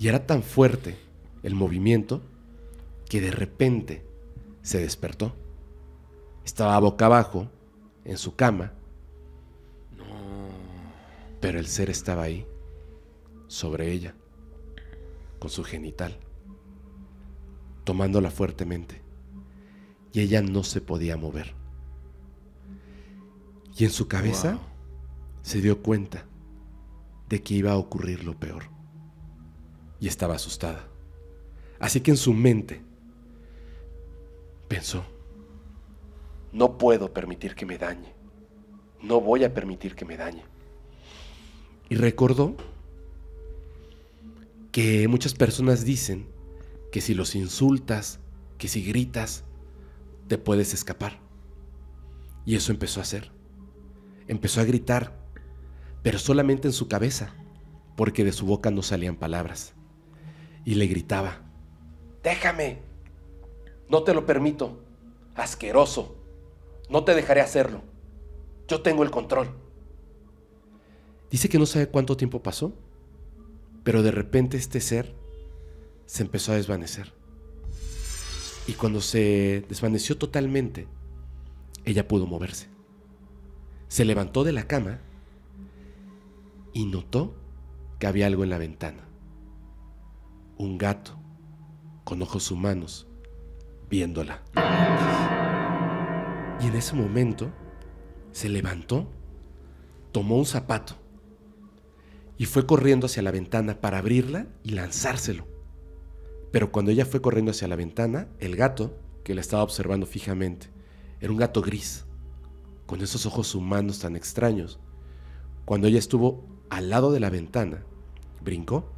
Y era tan fuerte el movimiento que de repente se despertó. Estaba boca abajo, en su cama. No. Pero el ser estaba ahí, sobre ella, con su genital, tomándola fuertemente. Y ella no se podía mover. Y en su cabeza se dio cuenta de que iba a ocurrir lo peor. Y estaba asustada. Así que en su mente pensó, no puedo permitir que me dañe. No voy a permitir que me dañe. Y recordó que muchas personas dicen que si los insultas, que si gritas, te puedes escapar. Y eso empezó a hacer empezó a gritar, pero solamente en su cabeza, porque de su boca no salían palabras. Y le gritaba, déjame, no te lo permito, asqueroso, no te dejaré hacerlo, yo tengo el control. Dice que no sabe cuánto tiempo pasó, pero de repente este ser se empezó a desvanecer. Y cuando se desvaneció totalmente, ella pudo moverse se levantó de la cama y notó que había algo en la ventana. Un gato con ojos humanos viéndola. Y en ese momento se levantó, tomó un zapato y fue corriendo hacia la ventana para abrirla y lanzárselo. Pero cuando ella fue corriendo hacia la ventana, el gato, que la estaba observando fijamente, era un gato gris, con esos ojos humanos tan extraños. Cuando ella estuvo al lado de la ventana, brincó,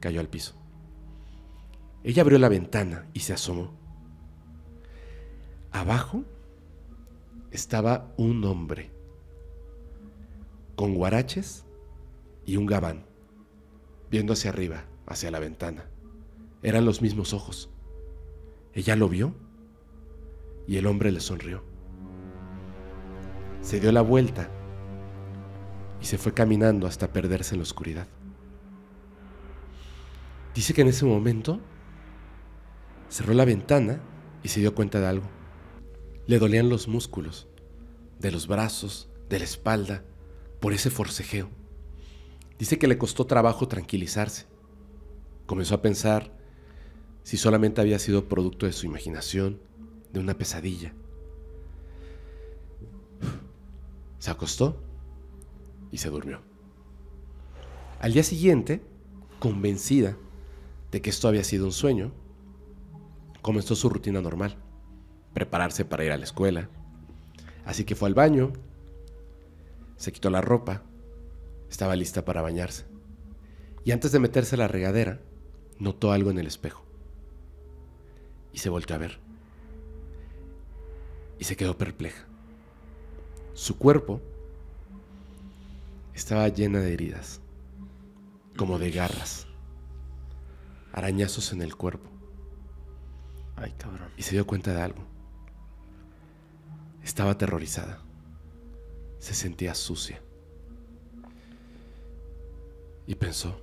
cayó al piso. Ella abrió la ventana y se asomó. Abajo estaba un hombre con guaraches y un gabán, viendo hacia arriba, hacia la ventana. Eran los mismos ojos. Ella lo vio y el hombre le sonrió se dio la vuelta y se fue caminando hasta perderse en la oscuridad. Dice que en ese momento cerró la ventana y se dio cuenta de algo. Le dolían los músculos, de los brazos, de la espalda, por ese forcejeo. Dice que le costó trabajo tranquilizarse. Comenzó a pensar si solamente había sido producto de su imaginación, de una pesadilla. se acostó y se durmió. Al día siguiente, convencida de que esto había sido un sueño, comenzó su rutina normal, prepararse para ir a la escuela. Así que fue al baño, se quitó la ropa, estaba lista para bañarse. Y antes de meterse a la regadera, notó algo en el espejo. Y se volvió a ver. Y se quedó perpleja. Su cuerpo estaba llena de heridas, como de garras, arañazos en el cuerpo. Ay, cabrón. Y se dio cuenta de algo. Estaba aterrorizada. Se sentía sucia. Y pensó,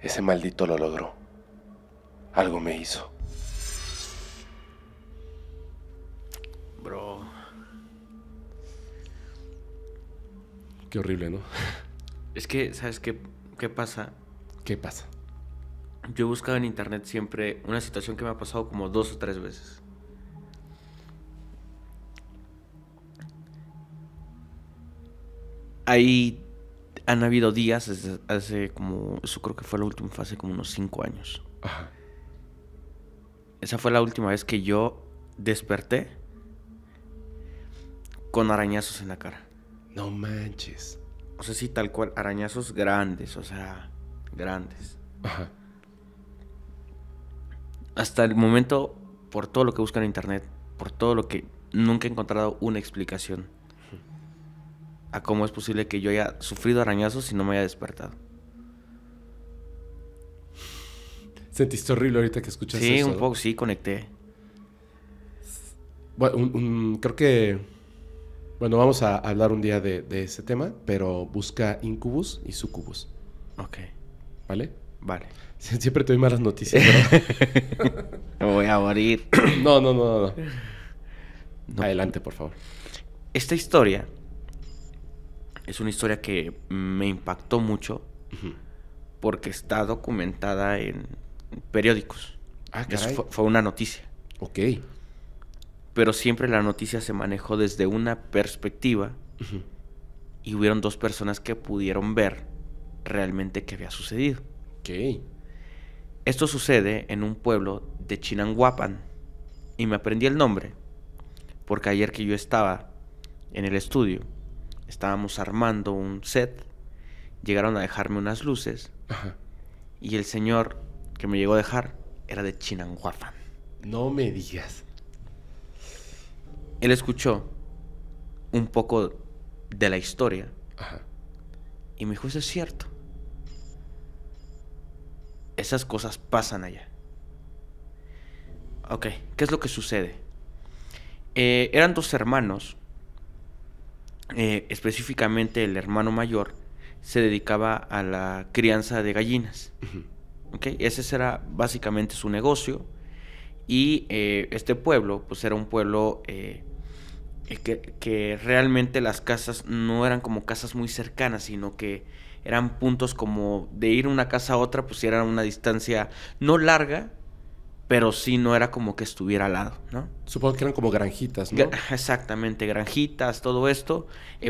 ese maldito lo logró. Algo me hizo. horrible, ¿no? Es que, ¿sabes qué, qué pasa? ¿Qué pasa? Yo he buscado en internet siempre una situación que me ha pasado como dos o tres veces. Ahí han habido días desde hace como, eso creo que fue la última, fase como unos cinco años. Esa fue la última vez que yo desperté con arañazos en la cara. No manches. O sea, sí, tal cual, arañazos grandes, o sea, grandes. Ajá. Hasta el momento, por todo lo que busco en internet, por todo lo que nunca he encontrado una explicación a cómo es posible que yo haya sufrido arañazos y no me haya despertado. Sentiste horrible ahorita que escuchaste sí, eso. Sí, un poco, sí, conecté. Bueno, creo que bueno, vamos a hablar un día de, ese tema, pero busca incubus y sucubus. Ok. ¿Vale? Vale. Siempre te doy malas noticias, Me voy a morir. No, no, no, no, Adelante, por favor. Esta historia es una historia que me impactó mucho porque está documentada en periódicos. Ah, caray. fue, una noticia. Ok pero siempre la noticia se manejó desde una perspectiva y hubieron dos personas que pudieron ver realmente qué había sucedido. ¿Qué? Esto sucede en un pueblo de Chinanguapan y me aprendí el nombre porque ayer que yo estaba en el estudio, estábamos armando un set, llegaron a dejarme unas luces y el señor que me llegó a dejar era de Chinanguapan. No me digas él escuchó un poco de la historia. Y me dijo, eso es cierto. Esas cosas pasan allá. Ok, ¿qué es lo que sucede? Eh, eran dos hermanos. Eh, específicamente el hermano mayor se dedicaba a la crianza de gallinas. ese era básicamente su negocio. Y eh, este pueblo, pues era un pueblo eh, eh, que, realmente las casas no eran como casas muy cercanas, sino que eran puntos como de ir una casa a otra, pues era una distancia no larga, pero sí no era como que estuviera al lado, ¿no? Supongo que eran como granjitas, ¿no? Exactamente, granjitas, todo esto,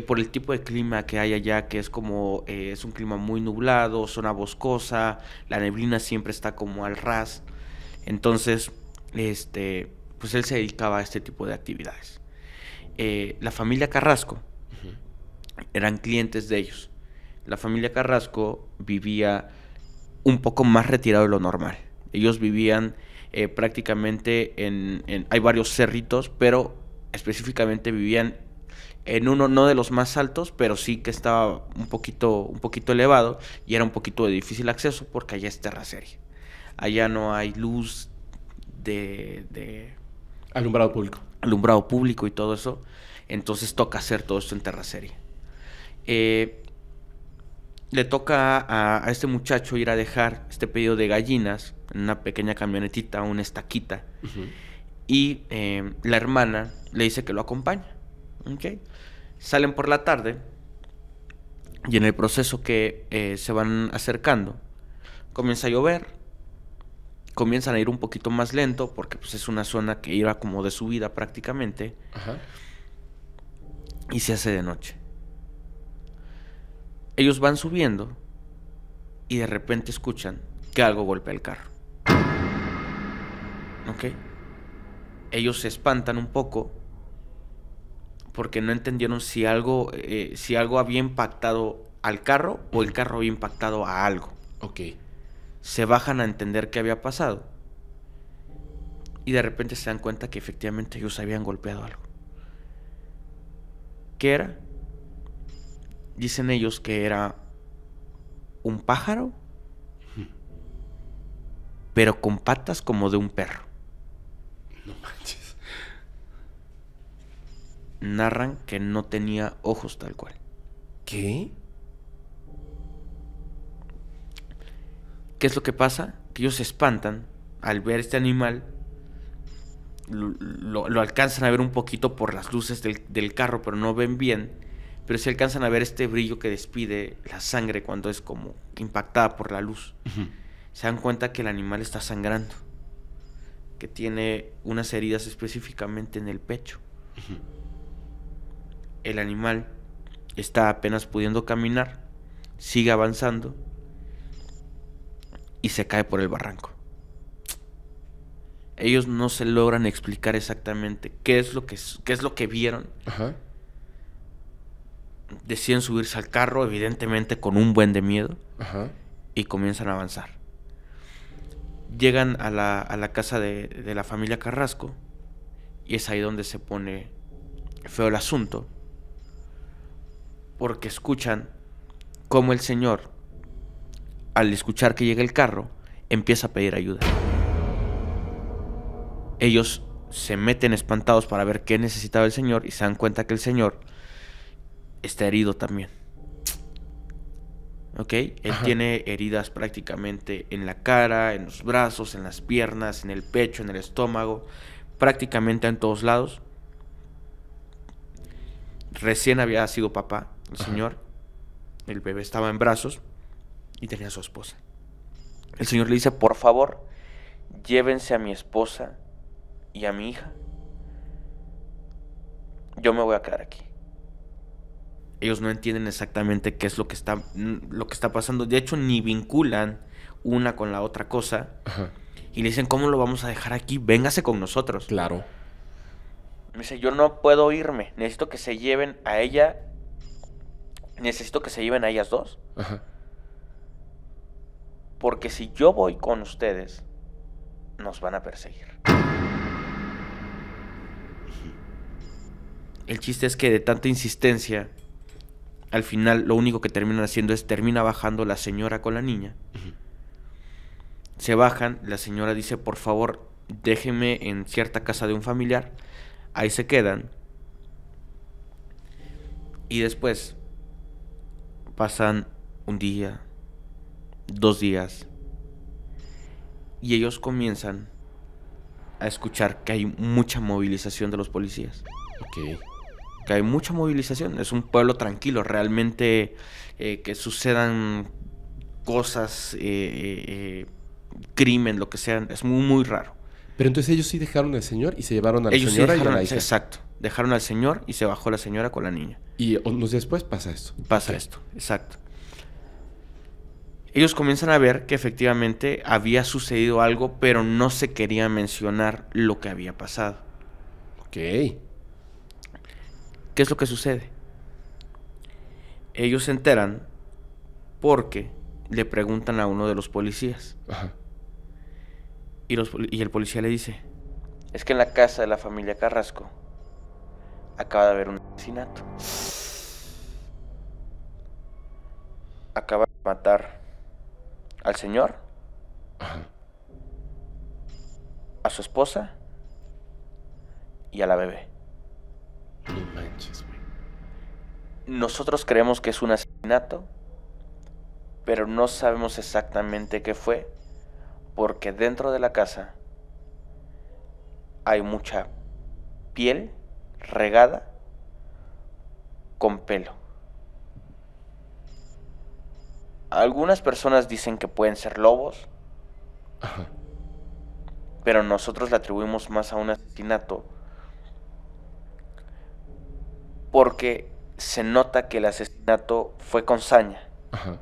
por el tipo de clima que hay allá, que es como, es un clima muy nublado, zona boscosa, la neblina siempre está como al ras, entonces este, pues él se dedicaba a este tipo de actividades. Eh, la familia Carrasco eran clientes de ellos. La familia Carrasco vivía un poco más retirado de lo normal. Ellos vivían eh, prácticamente en, Hay varios cerritos, pero específicamente vivían en uno no de los más altos, pero sí que estaba un poquito, un poquito elevado y era un poquito de difícil acceso porque allá es terracería. Allá no hay luz de, Alumbrado público. Alumbrado público y todo eso. Entonces toca hacer todo esto en terracería. Eh, le toca a, este muchacho ir a dejar este pedido de gallinas en una pequeña camionetita, una estaquita. Y eh, la hermana le dice que lo acompaña. ¿Okay? Salen por la tarde y en el proceso que eh, se van acercando, comienza a llover comienzan a ir un poquito más lento porque pues es una zona que iba como de subida prácticamente. Ajá. Y se hace de noche. Ellos van subiendo y de repente escuchan que algo golpea el carro. ¿Ok? Ellos se espantan un poco porque no entendieron si algo, eh, si algo había impactado al carro o el carro había impactado a algo. Ok se bajan a entender qué había pasado. Y de repente se dan cuenta que efectivamente ellos habían golpeado algo. ¿Qué era? Dicen ellos que era un pájaro, pero con patas como de un perro. No manches. Narran que no tenía ojos tal cual. ¿Qué? ¿Qué es lo que pasa? Que ellos se espantan al ver este animal. Lo, alcanzan a ver un poquito por las luces del, carro, pero no ven bien. Pero sí alcanzan a ver este brillo que despide la sangre cuando es como impactada por la luz. Se dan cuenta que el animal está sangrando. Que tiene unas heridas específicamente en el pecho. El animal está apenas pudiendo caminar, sigue avanzando y se cae por el barranco. Ellos no se logran explicar exactamente qué es lo que, es lo que vieron. Deciden subirse al carro, evidentemente con un buen de miedo, y comienzan a avanzar. Llegan a la, casa de, de la familia Carrasco, y es ahí donde se pone feo el asunto, porque escuchan cómo el señor al escuchar que llega el carro, empieza a pedir ayuda. Ellos se meten espantados para ver qué necesitaba el señor y se dan cuenta que el señor está herido también. ¿Ok? Él tiene heridas prácticamente en la cara, en los brazos, en las piernas, en el pecho, en el estómago, prácticamente en todos lados. Recién había sido papá, el señor. El bebé estaba en brazos y tenía a su esposa. El Señor le dice, por favor, llévense a mi esposa y a mi hija. Yo me voy a quedar aquí. Ellos no entienden exactamente qué es lo que está, lo que está pasando. De hecho, ni vinculan una con la otra cosa. Y le dicen, ¿cómo lo vamos a dejar aquí? Véngase con nosotros. Claro. Me dice, yo no puedo irme. Necesito que se lleven a ella. Necesito que se lleven a ellas dos. Ajá. Porque si yo voy con ustedes, nos van a perseguir. El chiste es que de tanta insistencia, al final lo único que terminan haciendo es termina bajando la señora con la niña. Se bajan, la señora dice, por favor, déjeme en cierta casa de un familiar. Ahí se quedan. Y después pasan un día, dos días. Y ellos comienzan a escuchar que hay mucha movilización de los policías. Ok. Que hay mucha movilización. Es un pueblo tranquilo. Realmente eh, que sucedan cosas, eh, eh, crimen, lo que sea, es muy, muy raro. Pero entonces ellos sí dejaron al señor y se llevaron a la señora a la hija. Exacto. Dejaron al señor y se bajó la señora con la niña. Y unos días después pasa esto. Pasa esto, exacto ellos comienzan a ver que efectivamente había sucedido algo, pero no se quería mencionar lo que había pasado. Ok. ¿Qué es lo que sucede? Ellos se enteran porque le preguntan a uno de los policías. Y, y el policía le dice, es que en la casa de la familia Carrasco acaba de haber un asesinato. Acaba de matar al señor, a su esposa y a la bebé. Nosotros creemos que es un asesinato, pero no sabemos exactamente qué fue, porque dentro de la casa hay mucha piel regada con pelo. Algunas personas dicen que pueden ser lobos, pero nosotros le atribuimos más a un asesinato porque se nota que el asesinato fue con saña. Ajá.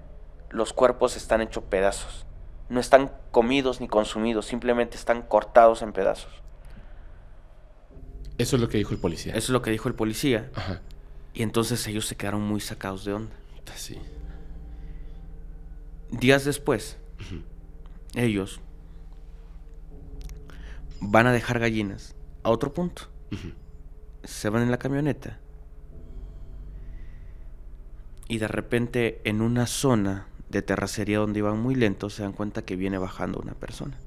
Los cuerpos están hechos pedazos. No están comidos ni consumidos, simplemente están cortados en pedazos. Eso es lo que dijo el policía. Eso es lo que dijo el policía. Ajá. Y entonces ellos se quedaron muy sacados de onda. Sí. Días después, ellos van a dejar gallinas a otro punto. Se van en la camioneta. Y de repente en una zona de terracería donde iban muy lentos se dan cuenta que viene bajando una persona.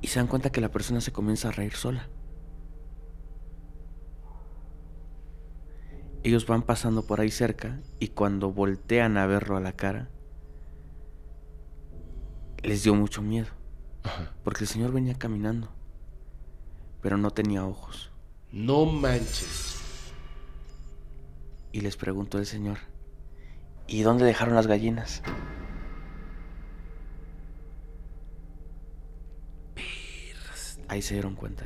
Y se dan cuenta que la persona se comienza a reír sola. Ellos van pasando por ahí cerca y cuando voltean a verlo a la cara, les dio mucho miedo. Porque el señor venía caminando, pero no tenía ojos. No manches. Y les preguntó el señor, ¿y dónde dejaron las gallinas? Ahí se dieron cuenta.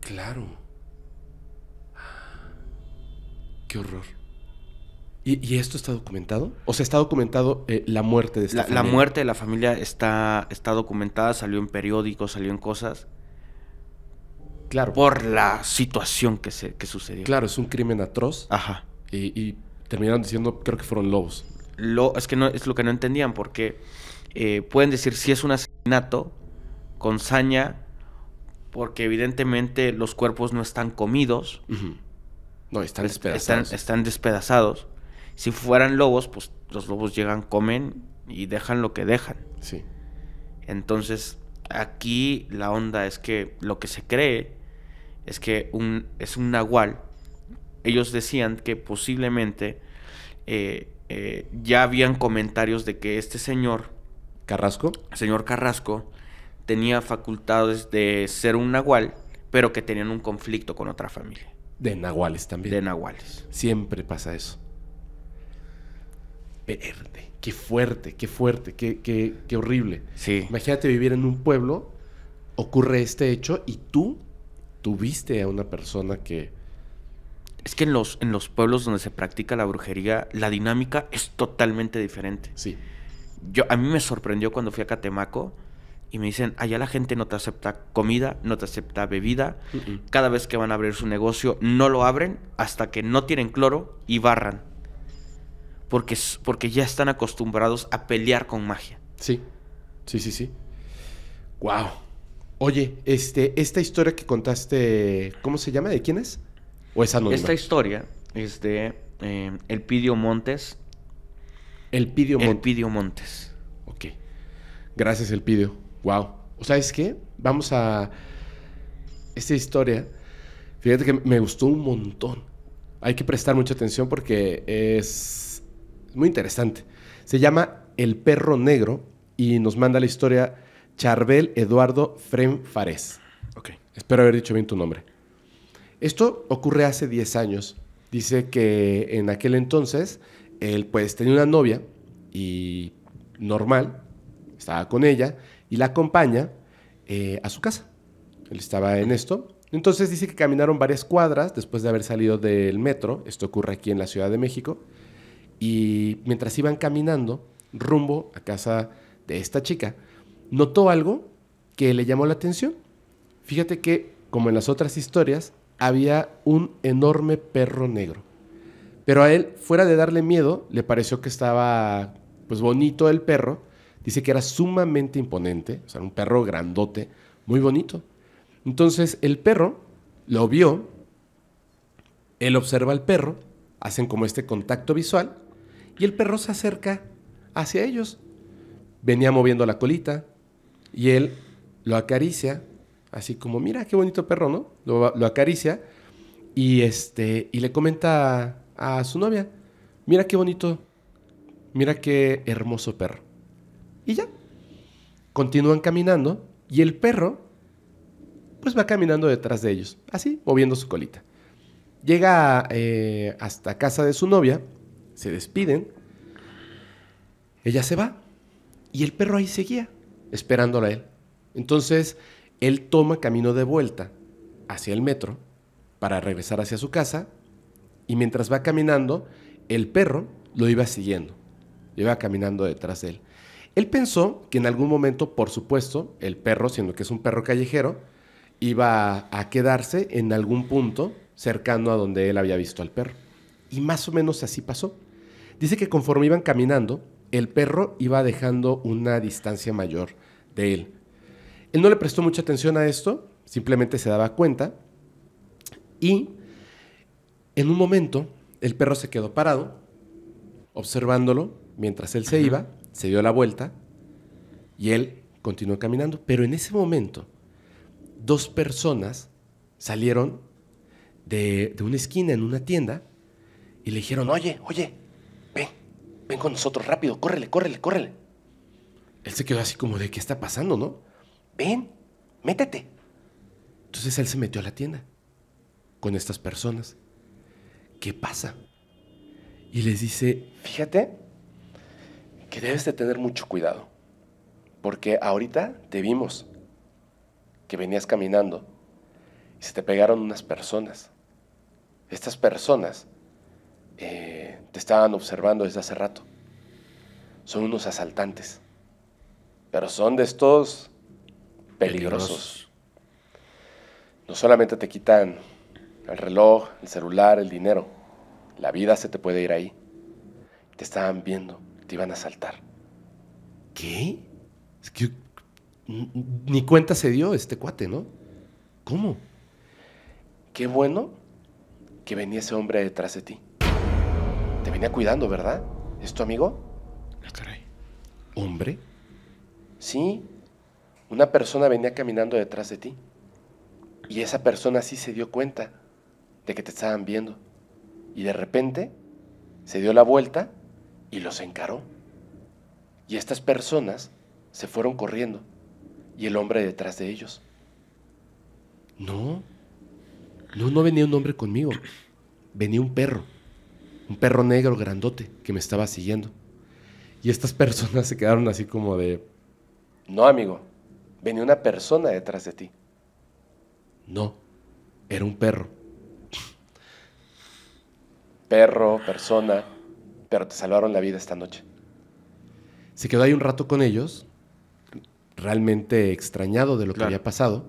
Claro. Qué horror. ¿Y, esto está documentado? O sea, está documentado eh, la muerte de esta la, familia. La muerte de la familia está, está documentada, salió en periódicos, salió en cosas. Claro. Por la situación que, se, que sucedió. Claro, es un crimen atroz. Ajá. Y, terminaron diciendo, creo que fueron lobos. Lo, es que no, es lo que no entendían, porque eh, pueden decir si es un asesinato con saña, porque evidentemente los cuerpos no están comidos. No, están despedazados. Si fueran lobos, pues los lobos llegan, comen y dejan lo que dejan. Sí. Entonces, aquí la onda es que lo que se cree es que un, es un nahual. Ellos decían que posiblemente eh, eh, ya habían comentarios de que este señor... Carrasco. Señor Carrasco tenía facultades de ser un nahual, pero que tenían un conflicto con otra familia. De nahuales también. De nahuales. Siempre pasa eso. Verde. Qué fuerte, qué fuerte, qué, qué, qué horrible. Sí. Imagínate vivir en un pueblo, ocurre este hecho y tú tuviste a una persona que... Es que en los, en los pueblos donde se practica la brujería, la dinámica es totalmente diferente. Sí. Yo, a mí me sorprendió cuando fui a Catemaco y me dicen, allá la gente no te acepta comida, no te acepta bebida. Cada vez que van a abrir su negocio, no lo abren hasta que no tienen cloro y barran. Porque, porque ya están acostumbrados a pelear con magia. Sí, sí, sí, sí. Wow. Oye, este, esta historia que contaste, ¿cómo se llama? ¿De quién es? ¿O es Esta historia es de em, Montes. Elpidio Montes. Elpidio Montes. Ok. Gracias, Elpidio wow, o sea, es que vamos a esta historia, fíjate que me gustó un montón. Hay que prestar mucha atención porque es muy interesante. Se llama El perro negro y nos manda la historia Charbel Eduardo Fren Fares. Ok. Espero haber dicho bien tu nombre. Esto ocurre hace 10 años. Dice que en aquel entonces él pues tenía una novia y normal, estaba con ella y la acompaña eh, a su casa. Él estaba en esto. Entonces dice que caminaron varias cuadras después de haber salido del metro. Esto ocurre aquí en la Ciudad de México. Y mientras iban caminando rumbo a casa de esta chica, notó algo que le llamó la atención. Fíjate que, como en las otras historias, había un enorme perro negro. Pero a él, fuera de darle miedo, le pareció que estaba pues bonito el perro Dice que era sumamente imponente, o sea, un perro grandote, muy bonito. Entonces el perro lo vio, él observa al perro, hacen como este contacto visual y el perro se acerca hacia ellos. Venía moviendo la colita y él lo acaricia, así como, mira, qué bonito perro, ¿no? Lo, acaricia y, este, y le comenta a su novia, mira qué bonito, mira qué hermoso perro. Y ya. Continúan caminando y el perro pues va caminando detrás de ellos, así, moviendo su colita. Llega eh, hasta casa de su novia, se despiden, ella se va y el perro ahí seguía, esperándola a él. Entonces, él toma camino de vuelta hacia el metro para regresar hacia su casa y mientras va caminando, el perro lo iba siguiendo, iba caminando detrás de él. Él pensó que en algún momento, por supuesto, el perro, siendo que es un perro callejero, iba a quedarse en algún punto cercano a donde él había visto al perro. Y más o menos así pasó. Dice que conforme iban caminando, el perro iba dejando una distancia mayor de él. Él no le prestó mucha atención a esto, simplemente se daba cuenta y en un momento el perro se quedó parado observándolo mientras él se iba se dio la vuelta y él continuó caminando. Pero en ese momento, dos personas salieron de, una esquina en una tienda y le dijeron, oye, oye, ven, ven con nosotros rápido, córrele, córrele, córrele. Él se quedó así como de, ¿qué está pasando, no? Ven, métete. Entonces él se metió a la tienda con estas personas. ¿Qué pasa? Y les dice, fíjate que debes de tener mucho cuidado, porque ahorita te vimos que venías caminando y se te pegaron unas personas. Estas personas eh, te estaban observando desde hace rato. Son unos asaltantes, pero son de estos peligrosos. peligrosos. No solamente te quitan el reloj, el celular, el dinero, la vida se te puede ir ahí. Te estaban viendo te iban a saltar. ¿Qué? Es que ni cuenta se dio este cuate, ¿no? ¿Cómo? Qué bueno que venía ese hombre detrás de ti. Te venía cuidando, ¿verdad? ¿Es tu amigo? No, ah, caray. ¿Hombre? Sí. Una persona venía caminando detrás de ti. Y esa persona sí se dio cuenta de que te estaban viendo. Y de repente se dio la vuelta y los encaró. Y estas personas se fueron corriendo y el hombre detrás de ellos. No, no, no venía un hombre conmigo, venía un perro, un perro negro grandote que me estaba siguiendo. Y estas personas se quedaron así como de, no amigo, venía una persona detrás de ti. No, era un perro. Perro, persona, pero te salvaron la vida esta noche. Se quedó ahí un rato con ellos, realmente extrañado de lo que había pasado,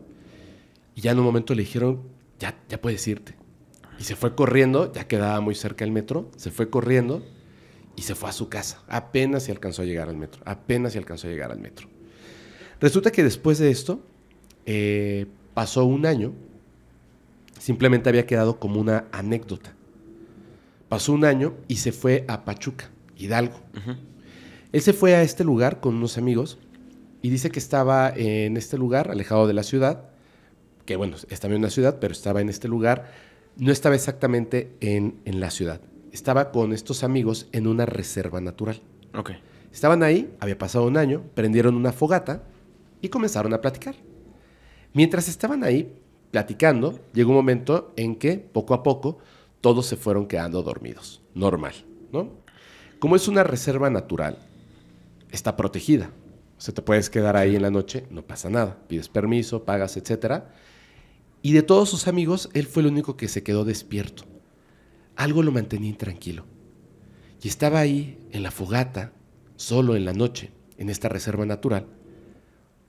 y ya en un momento le dijeron, ya, ya puedes irte. Y se fue corriendo, ya quedaba muy cerca el metro, se fue corriendo y se fue a su casa. Apenas se alcanzó a llegar al metro, apenas se alcanzó a llegar al metro. Resulta que después de esto, eh, pasó un año, simplemente había quedado como una anécdota. Pasó un año y se fue a Pachuca, Hidalgo. Él se fue a este lugar con unos amigos y dice que estaba en este lugar, alejado de la ciudad, que bueno, es también una ciudad, pero estaba en este lugar, no estaba exactamente en, la ciudad, estaba con estos amigos en una reserva natural. Okay. Estaban ahí, había pasado un año, prendieron una fogata y comenzaron a platicar. Mientras estaban ahí platicando, llegó un momento en que, poco a poco, todos se fueron quedando dormidos. Normal, ¿no? Como es una reserva natural, está protegida. O te puedes quedar ahí en la noche, no pasa nada. Pides permiso, pagas, etc. Y de todos sus amigos, él fue el único que se quedó despierto. Algo lo mantenía intranquilo. Y estaba ahí, en la fogata, solo en la noche, en esta reserva natural,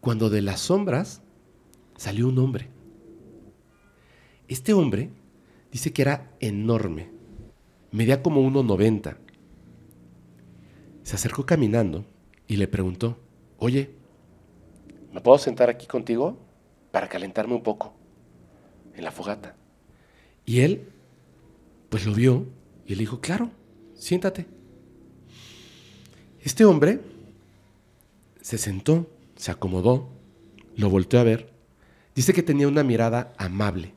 cuando de las sombras salió un hombre. Este hombre Dice que era enorme. Medía como 1,90. Se acercó caminando y le preguntó, oye, ¿me puedo sentar aquí contigo para calentarme un poco en la fogata? Y él, pues lo vio y le dijo, claro, siéntate. Este hombre se sentó, se acomodó, lo volteó a ver. Dice que tenía una mirada amable,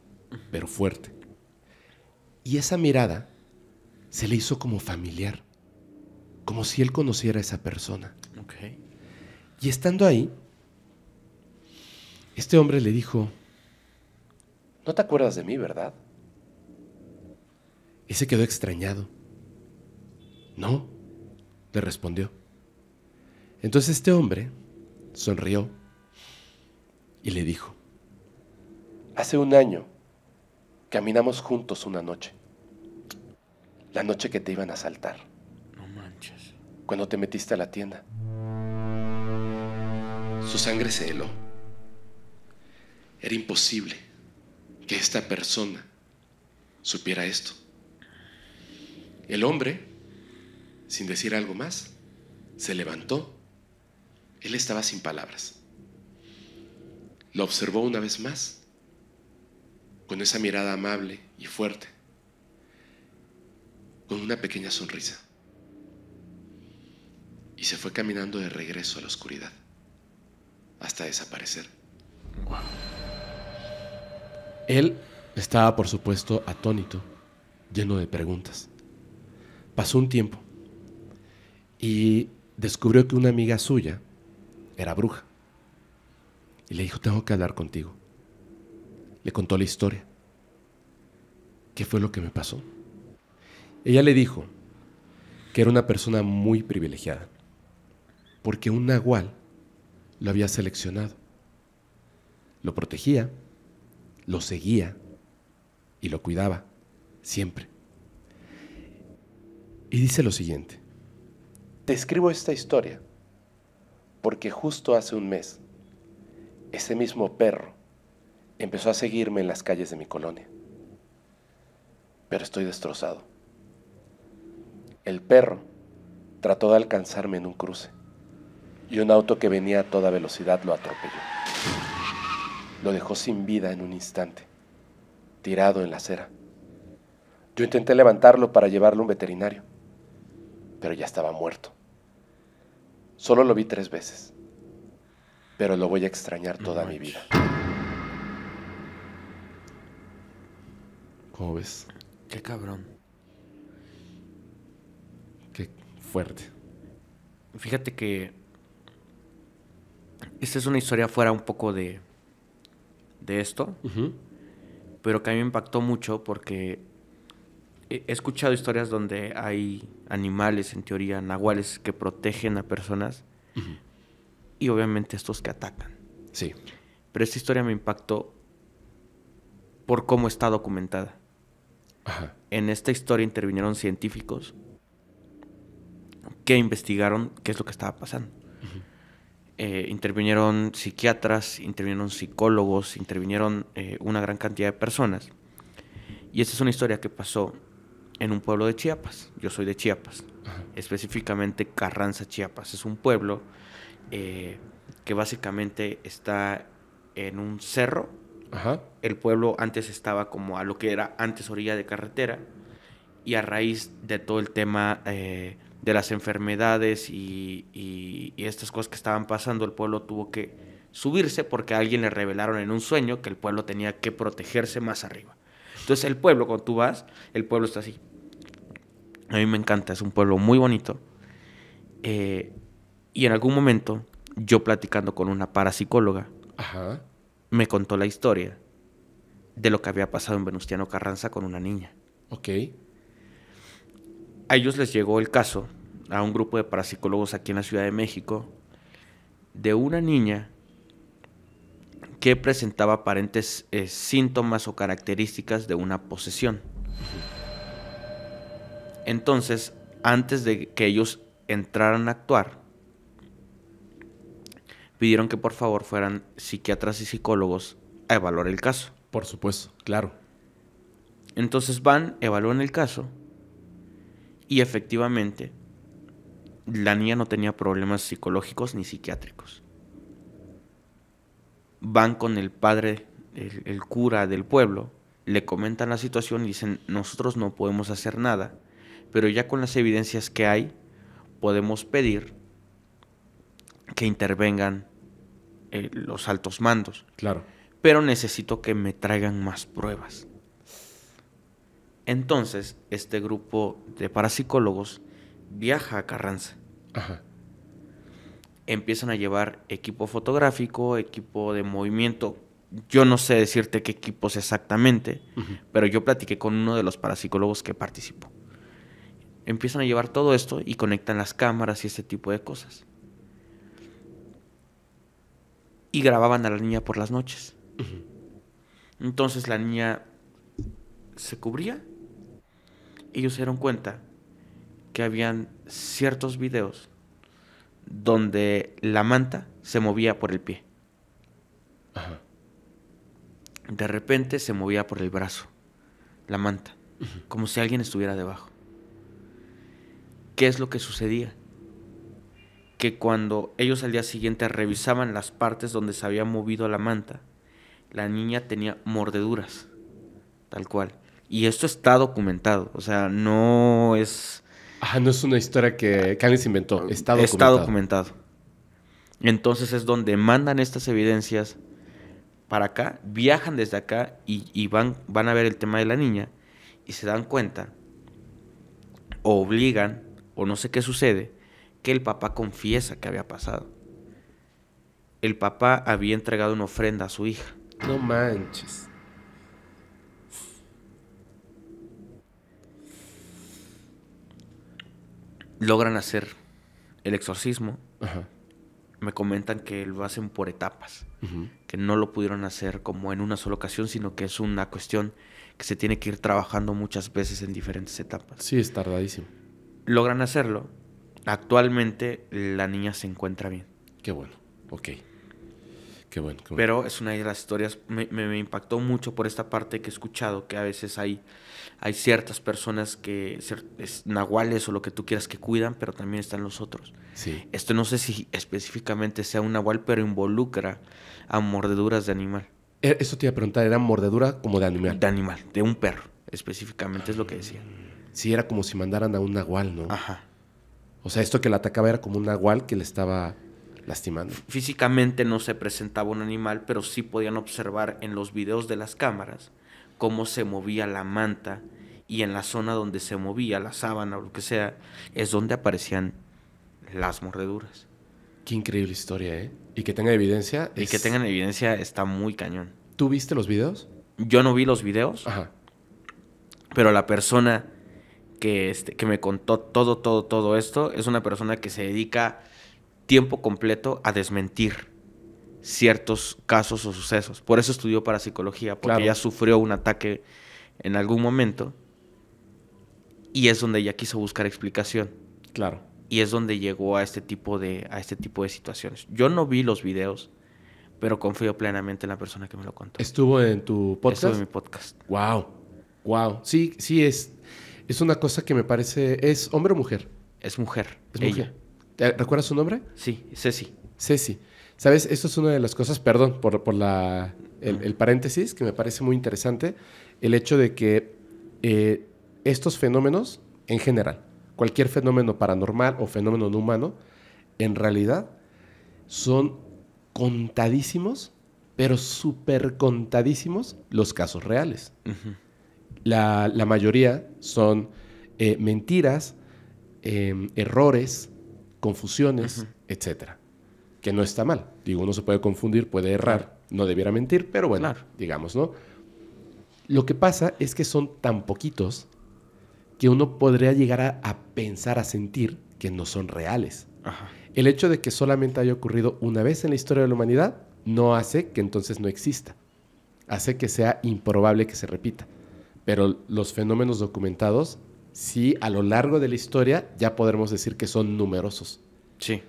pero fuerte. Y esa mirada se le hizo como familiar, como si él conociera a esa persona. Y estando ahí, este hombre le dijo, no te acuerdas de mí, ¿verdad? Y se quedó extrañado. No, le respondió. Entonces este hombre sonrió y le dijo, hace un año Caminamos juntos una noche. La noche que te iban a asaltar. No manches. Cuando te metiste a la tienda. Su sangre se heló. Era imposible que esta persona supiera esto. El hombre, sin decir algo más, se levantó. Él estaba sin palabras. Lo observó una vez más con esa mirada amable y fuerte, con una pequeña sonrisa. Y se fue caminando de regreso a la oscuridad, hasta desaparecer. Él estaba, por supuesto, atónito, lleno de preguntas. Pasó un tiempo y descubrió que una amiga suya era bruja. Y le dijo, tengo que hablar contigo le contó la historia. ¿Qué fue lo que me pasó? Ella le dijo que era una persona muy privilegiada, porque un nahual lo había seleccionado. Lo protegía, lo seguía y lo cuidaba siempre. Y dice lo siguiente, te escribo esta historia porque justo hace un mes, ese mismo perro empezó a seguirme en las calles de mi colonia. Pero estoy destrozado. El perro trató de alcanzarme en un cruce y un auto que venía a toda velocidad lo atropelló. Lo dejó sin vida en un instante, tirado en la acera. Yo intenté levantarlo para llevarlo a un veterinario, pero ya estaba muerto. Solo lo vi tres veces, pero lo voy a extrañar toda mi vida. ¿Cómo ves? Qué cabrón. Qué fuerte. Fíjate que esta es una historia fuera un poco de, de esto, pero que a mí me impactó mucho porque he escuchado historias donde hay animales, en teoría, nahuales, que protegen a personas y obviamente estos que atacan. Sí. Pero esta historia me impactó por cómo está documentada. En esta historia intervinieron científicos que investigaron qué es lo que estaba pasando. Eh, intervinieron psiquiatras, intervinieron psicólogos, intervinieron eh, una gran cantidad de personas. Y esta es una historia que pasó en un pueblo de Chiapas. Yo soy de Chiapas, específicamente Carranza, Chiapas. Es un pueblo eh, que básicamente está en un cerro el pueblo antes estaba como a lo que era antes orilla de carretera y a raíz de todo el tema eh, de las enfermedades y, estas cosas que estaban pasando, el pueblo tuvo que subirse porque a alguien le revelaron en un sueño que el pueblo tenía que protegerse más arriba. Entonces el pueblo, cuando tú vas, el pueblo está así. A mí me encanta, es un pueblo muy bonito. Eh, y en algún momento, yo platicando con una parapsicóloga, me contó la historia de lo que había pasado en Venustiano Carranza con una niña. Ok. A ellos les llegó el caso, a un grupo de parapsicólogos aquí en la Ciudad de México, de una niña que presentaba aparentes eh, síntomas o características de una posesión. Entonces, antes de que ellos entraran a actuar, pidieron que por favor fueran psiquiatras y psicólogos a evaluar el caso. Por supuesto, claro. Entonces van, evalúan el caso y efectivamente la niña no tenía problemas psicológicos ni psiquiátricos. Van con el padre, el, cura del pueblo, le comentan la situación y dicen, nosotros no podemos hacer nada, pero ya con las evidencias que hay, podemos pedir que intervengan eh, los altos mandos. Claro. Pero necesito que me traigan más pruebas. Entonces, este grupo de parapsicólogos viaja a Carranza. Ajá. Empiezan a llevar equipo fotográfico, equipo de movimiento. Yo no sé decirte qué equipos exactamente, pero yo platiqué con uno de los parapsicólogos que participó. Empiezan a llevar todo esto y conectan las cámaras y este tipo de cosas y grababan a la niña por las noches. Entonces la niña se cubría. Ellos se dieron cuenta que habían ciertos videos donde la manta se movía por el pie. De repente se movía por el brazo, la manta, como si alguien estuviera debajo. ¿Qué es lo que sucedía? cuando ellos al día siguiente revisaban las partes donde se había movido la manta, la niña tenía mordeduras, tal cual. Y esto está documentado, o sea, no es... Ah, no es una historia que alguien se inventó, ah, está documentado. Está documentado. Entonces es donde mandan estas evidencias para acá, viajan desde acá y, van, van a ver el tema de la niña y se dan cuenta o obligan o no sé qué sucede que el papá confiesa que había pasado. El papá había entregado una ofrenda a su hija. No manches. Logran hacer el exorcismo. Me comentan que lo hacen por etapas, que no lo pudieron hacer como en una sola ocasión, sino que es una cuestión que se tiene que ir trabajando muchas veces en diferentes etapas. Sí, es tardadísimo. Logran hacerlo Actualmente la niña se encuentra bien. Qué bueno, ok. Qué bueno, Pero es una de las historias, me, impactó mucho por esta parte que he escuchado, que a veces hay, hay ciertas personas que, nahuales o lo que tú quieras que cuidan, pero también están los otros. Sí. Esto no sé si específicamente sea un nahual, pero involucra a mordeduras de animal. E, eso te iba a preguntar, ¿era mordedura como de animal? De animal, de un perro, específicamente es lo que decía. Sí, era como si mandaran a un nahual, ¿no? Ajá. O sea, esto que la atacaba era como un nahual que le estaba lastimando. Físicamente no se presentaba un animal, pero sí podían observar en los videos de las cámaras cómo se movía la manta y en la zona donde se movía la sábana o lo que sea, es donde aparecían las mordeduras. Qué increíble historia, ¿eh? Y que tenga evidencia. Y que tengan evidencia está muy cañón. ¿Tú viste los videos? Yo no vi los videos. Ajá. Pero la persona este, que, me contó todo, todo, todo esto, es una persona que se dedica tiempo completo a desmentir ciertos casos o sucesos. Por eso estudió parapsicología, porque ella sufrió un ataque en algún momento y es donde ella quiso buscar explicación. Claro. Y es donde llegó a este tipo de, a este tipo de situaciones. Yo no vi los videos, pero confío plenamente en la persona que me lo contó. ¿Estuvo en tu podcast? Estuvo en mi podcast. Wow. Wow. Sí, sí es es una cosa que me parece. ¿Es hombre o mujer? Es mujer. ella. ¿Recuerdas su nombre? Sí, Ceci. Ceci. ¿Sabes? Esto es una de las cosas, perdón por, la, el, paréntesis, que me parece muy interesante, el hecho de que eh, estos fenómenos, en general, cualquier fenómeno paranormal o fenómeno no humano, en realidad son contadísimos, pero súper contadísimos los casos reales la, mayoría son eh, mentiras, eh, errores, confusiones, etcétera. Que no está mal. Digo, uno se puede confundir, puede errar, no debiera mentir, pero bueno, digamos, ¿no? Lo que pasa es que son tan poquitos que uno podría llegar a, pensar, a sentir que no son reales. El hecho de que solamente haya ocurrido una vez en la historia de la humanidad no hace que entonces no exista. Hace que sea improbable que se repita pero los fenómenos documentados, sí, a lo largo de la historia ya podremos decir que son numerosos. Sí.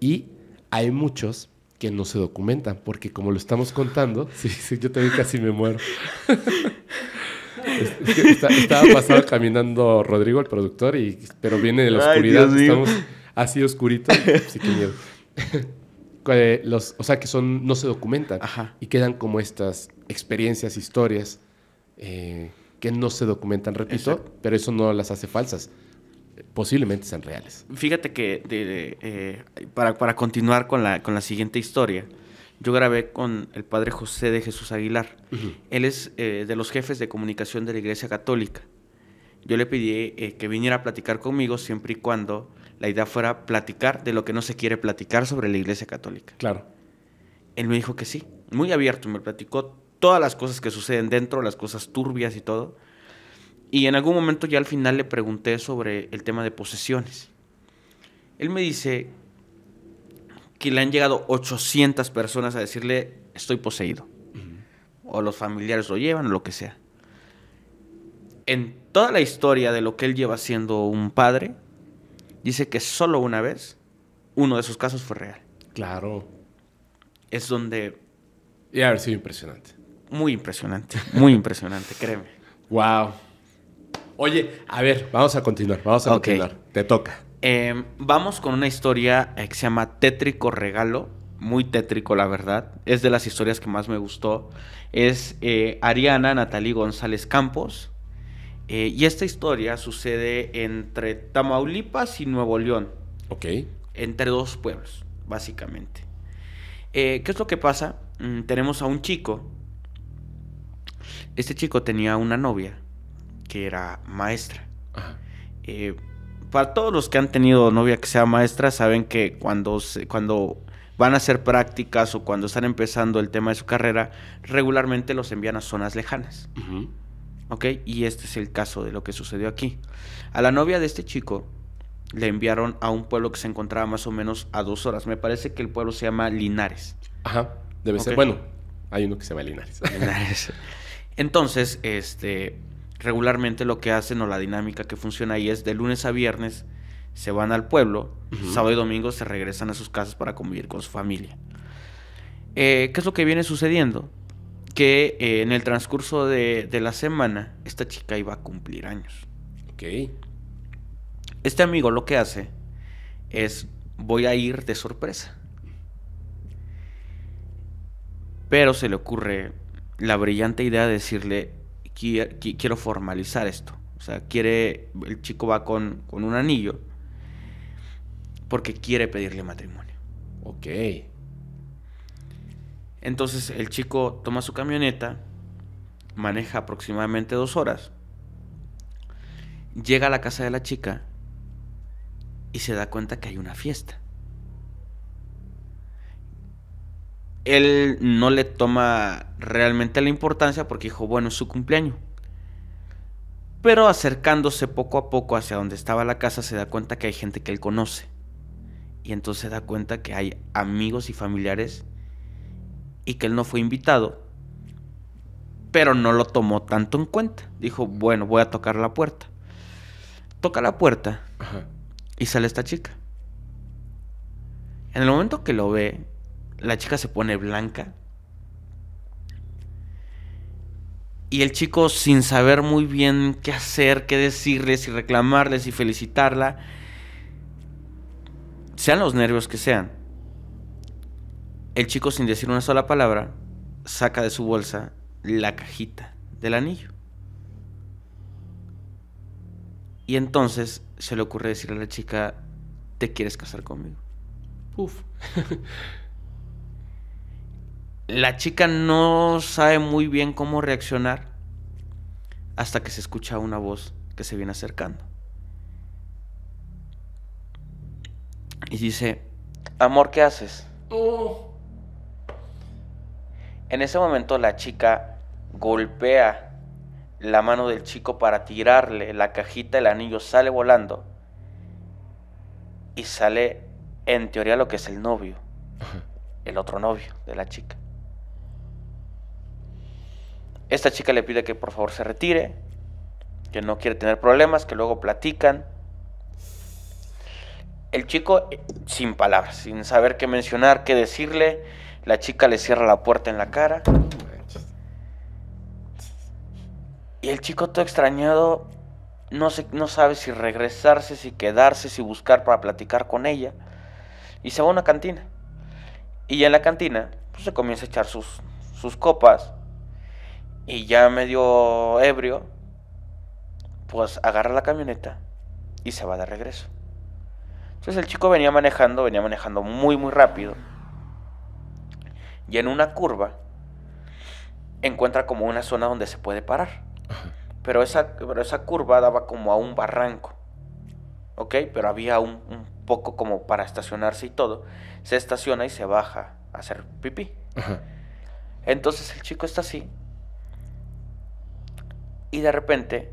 Y hay muchos que no se documentan, porque como lo estamos contando, sí, sí, yo también casi me muero. estaba pasado caminando Rodrigo, el productor, y, pero viene de la oscuridad, estamos así oscuritos, sí que miedo. Eh, los, o sea, que son, no se documentan y quedan como estas experiencias, historias. Eh, que no se documentan, repito, pero eso no las hace falsas. Posiblemente sean reales. Fíjate que eh, para, continuar con la, con la siguiente historia, yo grabé con el padre José de Jesús Aguilar. Él es eh, de los jefes de comunicación de la Iglesia Católica. Yo le pedí eh, que viniera a platicar conmigo siempre y cuando la idea fuera platicar de lo que no se quiere platicar sobre la Iglesia Católica. Claro. Él me dijo que sí, muy abierto, me platicó todas las cosas que suceden dentro, las cosas turbias y todo. Y en algún momento ya al final le pregunté sobre el tema de posesiones. Él me dice que le han llegado 800 personas a decirle estoy poseído. O los familiares lo llevan o lo que sea. En toda la historia de lo que él lleva siendo un padre, dice que solo una vez uno de esos casos fue real. Claro. Es donde... Y ha sido impresionante muy impresionante, muy impresionante, créeme. Wow. Oye, a ver, vamos a continuar, vamos a continuar. Te toca. Em, vamos con una historia eh, que se llama Tétrico Regalo, muy tétrico la verdad, es de las historias que más me gustó. Es eh, Ariana Natalie González Campos. Eh, y esta historia sucede entre Tamaulipas y Nuevo León. Ok. Entre dos pueblos, básicamente. ¿Qué es lo que pasa? Mm, tenemos a un chico este chico tenía una novia que era maestra. Eh, para todos los que han tenido novia que sea maestra, saben que cuando, cuando van a hacer prácticas o cuando están empezando el tema de su carrera, regularmente los envían a zonas lejanas. Y este es el caso de lo que sucedió aquí. A la novia de este chico le enviaron a un pueblo que se encontraba más o menos a dos horas. Me parece que el pueblo se llama Linares. Ajá, debe ser. Bueno, hay uno que se llama Linares. Linares. Entonces, este, regularmente lo que hacen o la dinámica que funciona ahí es de lunes a viernes se van al pueblo, sábado y domingo se regresan a sus casas para convivir con su familia. Eh, ¿Qué es lo que viene sucediendo? Que eh, en el transcurso de, de, la semana esta chica iba a cumplir años. Ok. Este amigo lo que hace es voy a ir de sorpresa. Pero se le ocurre la brillante idea de decirle, quiero formalizar esto. O sea, quiere, el chico va con, con un anillo porque quiere pedirle matrimonio. Ok. Entonces el chico toma su camioneta, maneja aproximadamente dos horas, llega a la casa de la chica y se da cuenta que hay una fiesta. él no le toma realmente la importancia porque dijo, bueno, es su cumpleaños. Pero acercándose poco a poco hacia donde estaba la casa se da cuenta que hay gente que él conoce. Y entonces se da cuenta que hay amigos y familiares y que él no fue invitado. Pero no lo tomó tanto en cuenta. Dijo, bueno, voy a tocar la puerta. Toca la puerta y sale esta chica. En el momento que lo ve, la chica se pone blanca. Y el chico, sin saber muy bien qué hacer, qué decirles y reclamarles y felicitarla, sean los nervios que sean, el chico sin decir una sola palabra saca de su bolsa la cajita del anillo. Y entonces se le ocurre decirle a la chica, ¿te quieres casar conmigo? Uf. La chica no sabe muy bien cómo reaccionar hasta que se escucha una voz que se viene acercando. Y dice, amor, ¿qué haces? En ese momento la chica golpea la mano del chico para tirarle la cajita, el anillo sale volando y sale en teoría lo que es el novio, el otro novio de la chica. Esta chica le pide que por favor se retire, que no quiere tener problemas, que luego platican. El chico, eh, sin palabras, sin saber qué mencionar, qué decirle, la chica le cierra la puerta en la cara. Y el chico todo extrañado no, no sabe si regresarse, si quedarse, si buscar para platicar con ella. Y se va a una cantina. Y en la cantina pues, se comienza a echar sus, sus copas y ya medio ebrio, pues agarra la camioneta y se va de regreso. Entonces el chico venía manejando, venía manejando muy muy rápido. Y en una curva encuentra como una zona donde se puede parar. Pero esa, esa curva daba como a un barranco. ¿Ok? Pero había un poco como para estacionarse y todo. Se estaciona y se baja a hacer pipí. Entonces el chico está así y de repente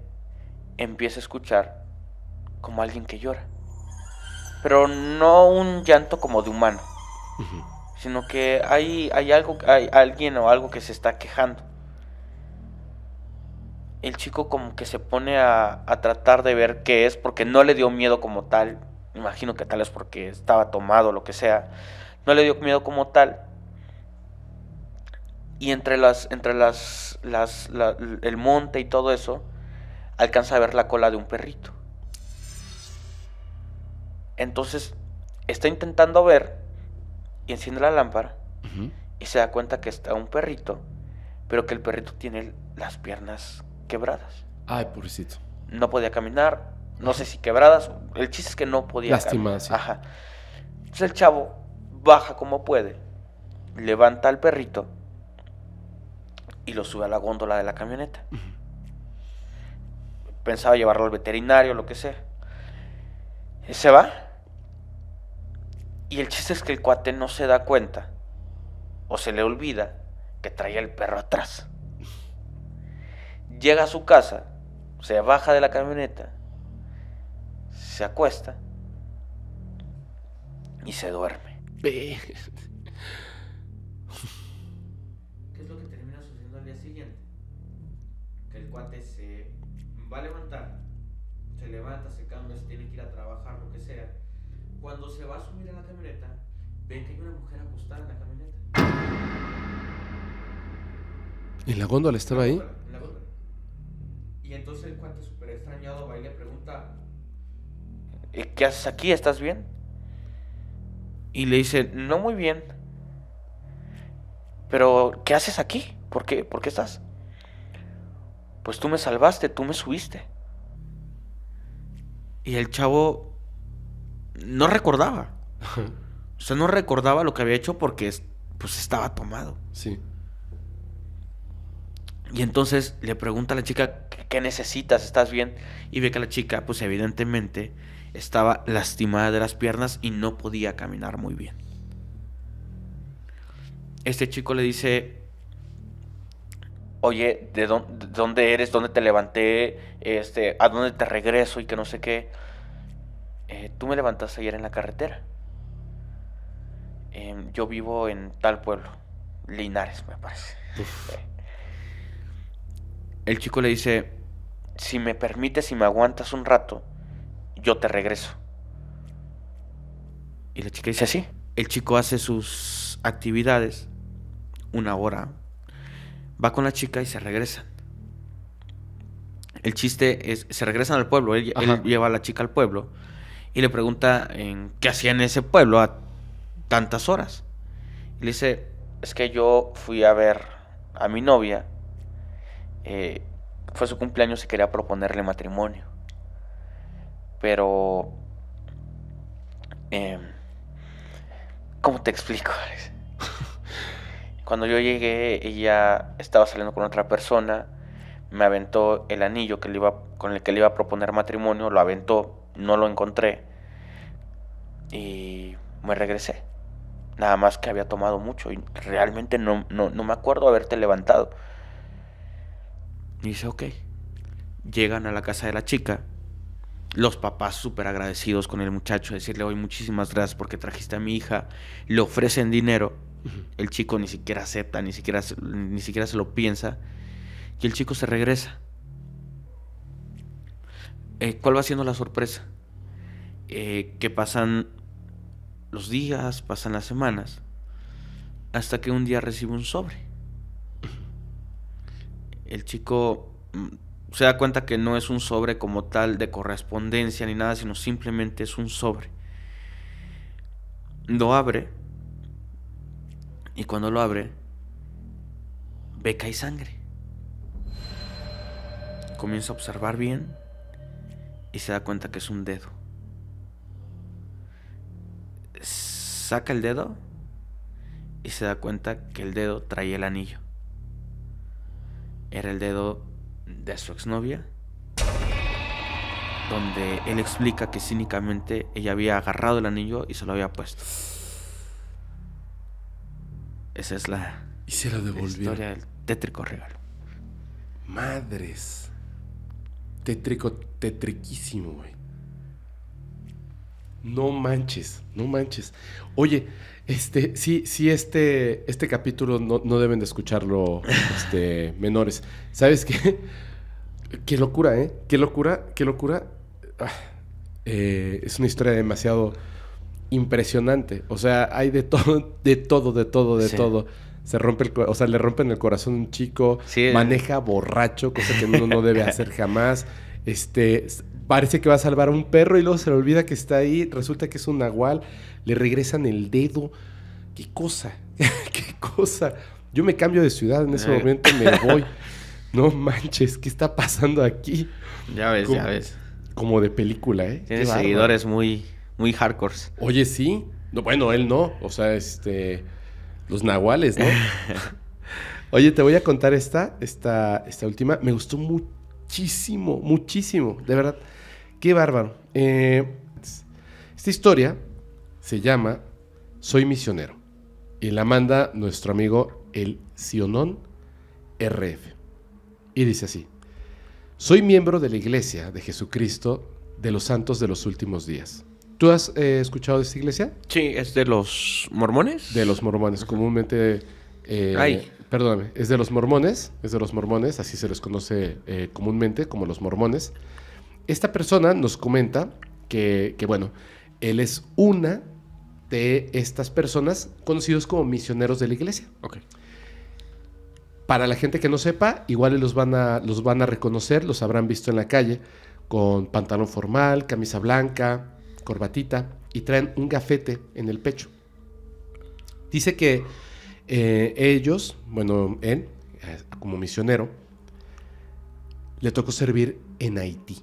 empieza a escuchar como alguien que llora. Pero no un llanto como de humano, sino que hay, hay, algo, hay alguien o algo que se está quejando. El chico como que se pone a, a tratar de ver qué es, porque no le dio miedo como tal. Imagino que tal es porque estaba tomado o lo que sea. No le dio miedo como tal. Y entre las, entre las, las el monte y todo eso, alcanza a ver la cola de un perrito. Entonces, está intentando ver y enciende la lámpara y se da cuenta que está un perrito, pero que el perrito tiene las piernas quebradas. Ay, pobrecito. No podía caminar, no sé si quebradas, el chiste es que no podía Lástima, Sí. Ajá. Entonces el chavo baja como puede, levanta al perrito y lo sube a la góndola de la camioneta. Pensaba llevarlo al veterinario, lo que sea. Se va. Y el chiste es que el cuate no se da cuenta o se le olvida que traía el perro atrás. Llega a su casa, se baja de la camioneta, se acuesta y se duerme. cuate se va a levantar, se levanta, se cambia, se tiene que ir a trabajar, lo que sea. Cuando se va a subir a la camioneta, ve que hay una mujer acostada en la camioneta. ¿Y la góndola estaba ahí? Y entonces el cuate súper extrañado va y le pregunta, ¿qué haces aquí? ¿Estás bien? Y le dice, no muy bien. Pero, ¿qué haces aquí? ¿Por qué? ¿Por qué estás? pues tú me salvaste, tú me subiste. Y el chavo no recordaba. o sea, no recordaba lo que había hecho porque pues estaba tomado. Sí. Y entonces le pregunta a la chica, ¿qué necesitas? ¿Estás bien? Y ve que la chica, pues evidentemente, estaba lastimada de las piernas y no podía caminar muy bien. Este chico le dice, oye, ¿de dónde, eres? ¿Dónde te levanté? Este, ¿A dónde te regreso? Y que no sé qué. Eh, tú me levantaste ayer en la carretera. Em, yo vivo en tal pueblo. Linares, me parece. El chico le dice, si me permites y si me aguantas un rato, yo te regreso. Y la chica dice, así. El chico hace sus actividades una hora, va con la chica y se regresan. El chiste es, se regresan al pueblo, él, lleva a la chica al pueblo y le pregunta qué hacía en ese pueblo a tantas horas. Y le dice, es que yo fui a ver a mi novia, eh, fue su cumpleaños y quería proponerle matrimonio. Pero, em, ¿cómo te explico? Cuando yo llegué, ella estaba saliendo con otra persona, me aventó el anillo que le iba, con el que le iba a proponer matrimonio, lo aventó, no lo encontré y me regresé. Nada más que había tomado mucho y realmente no, no, no me acuerdo haberte levantado. dice, ok. Llegan a la casa de la chica. Los papás súper agradecidos con el muchacho, decirle, hoy muchísimas gracias porque trajiste a mi hija. Le ofrecen dinero el chico ni siquiera acepta, ni siquiera, ni siquiera se lo piensa. Y el chico se regresa. Eh, ¿Cuál va siendo la sorpresa? Eh, que pasan los días, pasan las semanas, hasta que un día recibe un sobre. El chico mm, se da cuenta que no es un sobre como tal de correspondencia ni nada, sino simplemente es un sobre. Lo abre y cuando lo abre, ve que hay sangre. Comienza a observar bien y se da cuenta que es un dedo. Saca el dedo y se da cuenta que el dedo traía el anillo. Era el dedo de su exnovia, donde él explica que cínicamente ella había agarrado el anillo y se lo había puesto. Esa es la, y se historia del tétrico regalo. Madres. Tétrico, tétriquísimo, güey. No manches, no manches. Oye, este, sí, sí, este, este capítulo no, deben de escucharlo este, menores. ¿Sabes qué? Qué locura, ¿eh? Qué locura, qué locura. Ah, eh, es una historia demasiado impresionante. O sea, hay de todo, de todo, de todo, de todo. Se rompe el, o sea, le rompen el corazón a un chico, maneja borracho, cosa que uno no debe hacer jamás. Este, parece que va a salvar a un perro y luego se le olvida que está ahí, resulta que es un nahual, le regresan el dedo. Qué cosa, qué cosa. Yo me cambio de ciudad en ese momento, me voy. No manches, ¿qué está pasando aquí? Ya ves, ya ves. Como de película, ¿eh? Tiene seguidores muy, muy hardcore. Oye, sí. bueno, él no. O sea, este. Los nahuales, ¿no? Oye, te voy a contar esta, esta, esta última. Me gustó muchísimo, muchísimo. De verdad. Qué bárbaro. Eh, esta historia se llama Soy misionero. Y la manda nuestro amigo el Sionón RF. Y dice así. Soy miembro de la Iglesia de Jesucristo de los Santos de los Últimos Días ¿Tú has eh, escuchado de esta iglesia? Sí, es de los mormones. De los mormones, comúnmente... Eh, Ay. Perdóname, es de los mormones, es de los mormones, así se les conoce eh, comúnmente como los mormones. Esta persona nos comenta que, bueno, él es una de estas personas conocidos como misioneros de la iglesia. Ok. Para la gente que no sepa, igual van, a, los van a reconocer, los habrán visto en la calle, con pantalón formal, camisa blanca, corbatita y traen un gafete en el pecho. Dice que eh, ellos, bueno, él, eh, como misionero, le tocó servir en Haití.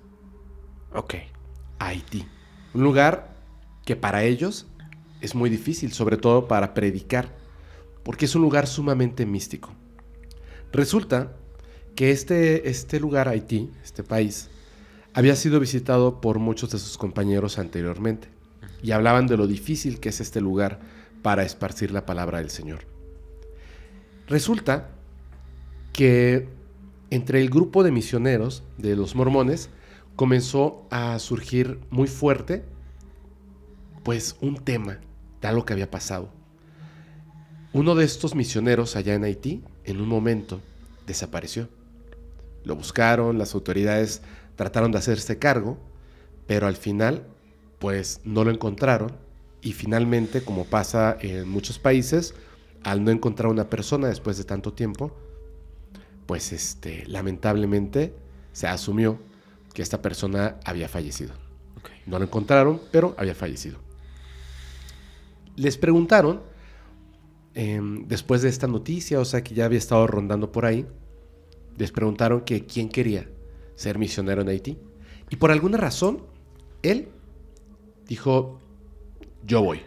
Ok. Haití. Un lugar que para ellos es muy difícil, sobre todo para predicar, porque es un lugar sumamente místico. Resulta que este, este lugar, Haití, este país, había sido visitado por muchos de sus compañeros anteriormente y hablaban de lo difícil que es este lugar para esparcir la palabra del Señor. Resulta que entre el grupo de misioneros de los mormones comenzó a surgir muy fuerte pues un tema de algo que había pasado. Uno de estos misioneros allá en Haití en un momento desapareció. Lo buscaron, las autoridades trataron de hacerse cargo, pero al final pues no lo encontraron y finalmente, como pasa en muchos países, al no encontrar una persona después de tanto tiempo, pues este, lamentablemente se asumió que esta persona había fallecido. No lo encontraron, pero había fallecido. Les preguntaron, em, después de esta noticia, o sea que ya había estado rondando por ahí, les preguntaron que quién quería ser misionero en Haití. Y por alguna razón, él dijo, yo voy.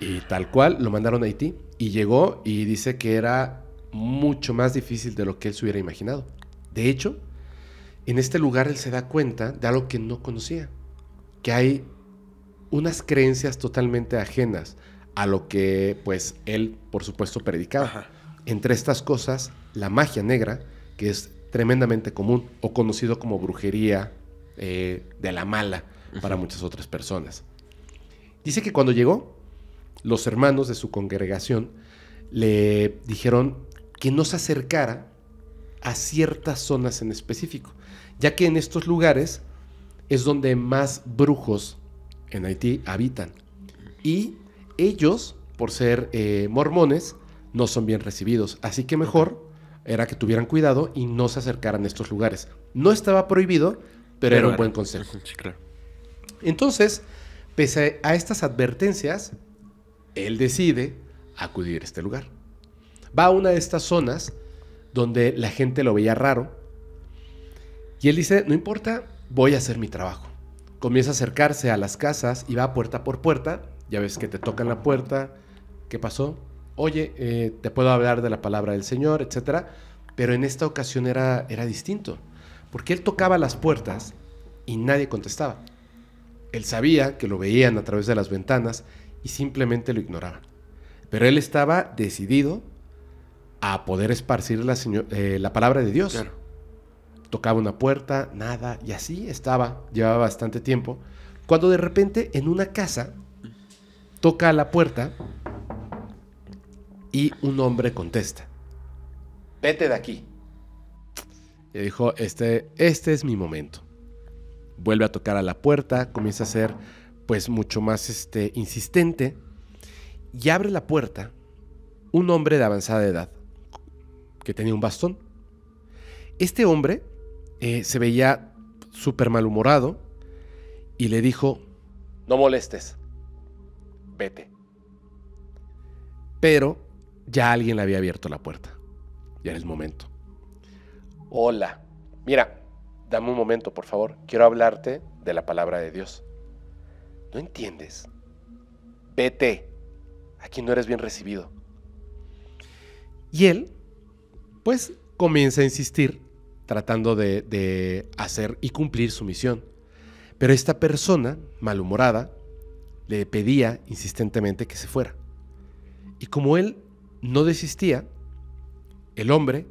Y tal cual, lo mandaron a Haití y llegó y dice que era mucho más difícil de lo que él se hubiera imaginado. De hecho, en este lugar él se da cuenta de algo que no conocía, que hay unas creencias totalmente ajenas a lo que pues él por supuesto predicaba. Entre estas cosas, la magia negra, que es tremendamente común o conocido como brujería eh, de la mala para muchas otras personas. Dice que cuando llegó, los hermanos de su congregación le dijeron que no se acercara a ciertas zonas en específico, ya que en estos lugares es donde más brujos en Haití habitan. Y ellos, por ser eh, mormones, no son bien recibidos. Así que mejor era que tuvieran cuidado y no se acercaran a estos lugares. No estaba prohibido, pero, era un buen consejo. claro. Entonces, pese a estas advertencias, él decide acudir a este lugar. Va a una de estas zonas donde la gente lo veía raro y él dice, no importa, voy a hacer mi trabajo. Comienza a acercarse a las casas y va puerta por puerta. Ya ves que te tocan la puerta. ¿Qué pasó? oye, eh, te puedo hablar de la palabra del Señor, etcétera. Pero en esta ocasión era, era distinto, porque él tocaba las puertas y nadie contestaba. Él sabía que lo veían a través de las ventanas y simplemente lo ignoraban. Pero él estaba decidido a poder esparcir la, eh, la palabra de Dios. Tocaba una puerta, nada, y así estaba, llevaba bastante tiempo, cuando de repente en una casa toca a la puerta y un hombre contesta, vete de aquí. Y dijo, este, este es mi momento. Vuelve a tocar a la puerta, comienza a ser pues mucho más este, insistente y abre la puerta un hombre de avanzada edad que tenía un bastón. Este hombre eh, se veía súper malhumorado y le dijo, no molestes, vete. Pero ya alguien le había abierto la puerta. Ya era el momento. Hola, mira, dame un momento, por favor. Quiero hablarte de la palabra de Dios. ¿No entiendes? Vete. Aquí no eres bien recibido. Y él, pues, comienza a insistir, tratando de, de hacer y cumplir su misión. Pero esta persona, malhumorada, le pedía insistentemente que se fuera. Y como él no desistía, el hombre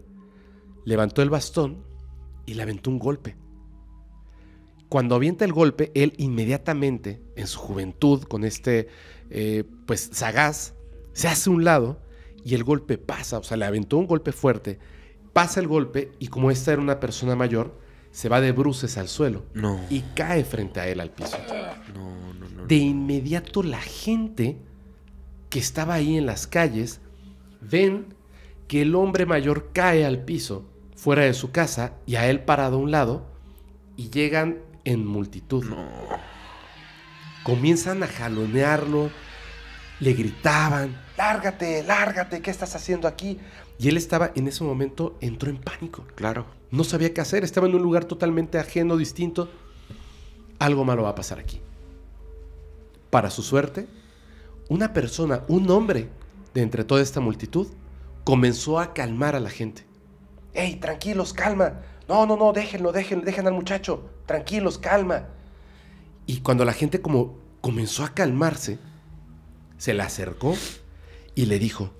levantó el bastón y le aventó un golpe. Cuando avienta el golpe, él inmediatamente, en su juventud, con este, eh, pues, sagaz, se hace un lado y el golpe pasa, o sea, le aventó un golpe fuerte, pasa el golpe y como esta era una persona mayor, se va de bruces al suelo y cae frente a él al piso. de inmediato la gente que estaba ahí en las calles ven que el hombre mayor cae al piso fuera de su casa y a él parado a un lado y llegan en multitud. Comienzan a jalonearlo, le gritaban, lárgate, lárgate, ¿qué estás haciendo aquí? Y él estaba, en ese momento, entró en pánico. Claro. No sabía qué hacer, estaba en un lugar totalmente ajeno, distinto. Algo malo va a pasar aquí. Para su suerte, una persona, un hombre, de entre toda esta multitud, comenzó a calmar a la gente. ¡Ey, tranquilos, calma! No, no, no, déjenlo, déjenlo, dejen al muchacho, tranquilos, calma. Y cuando la gente como comenzó a calmarse, se le acercó y le dijo,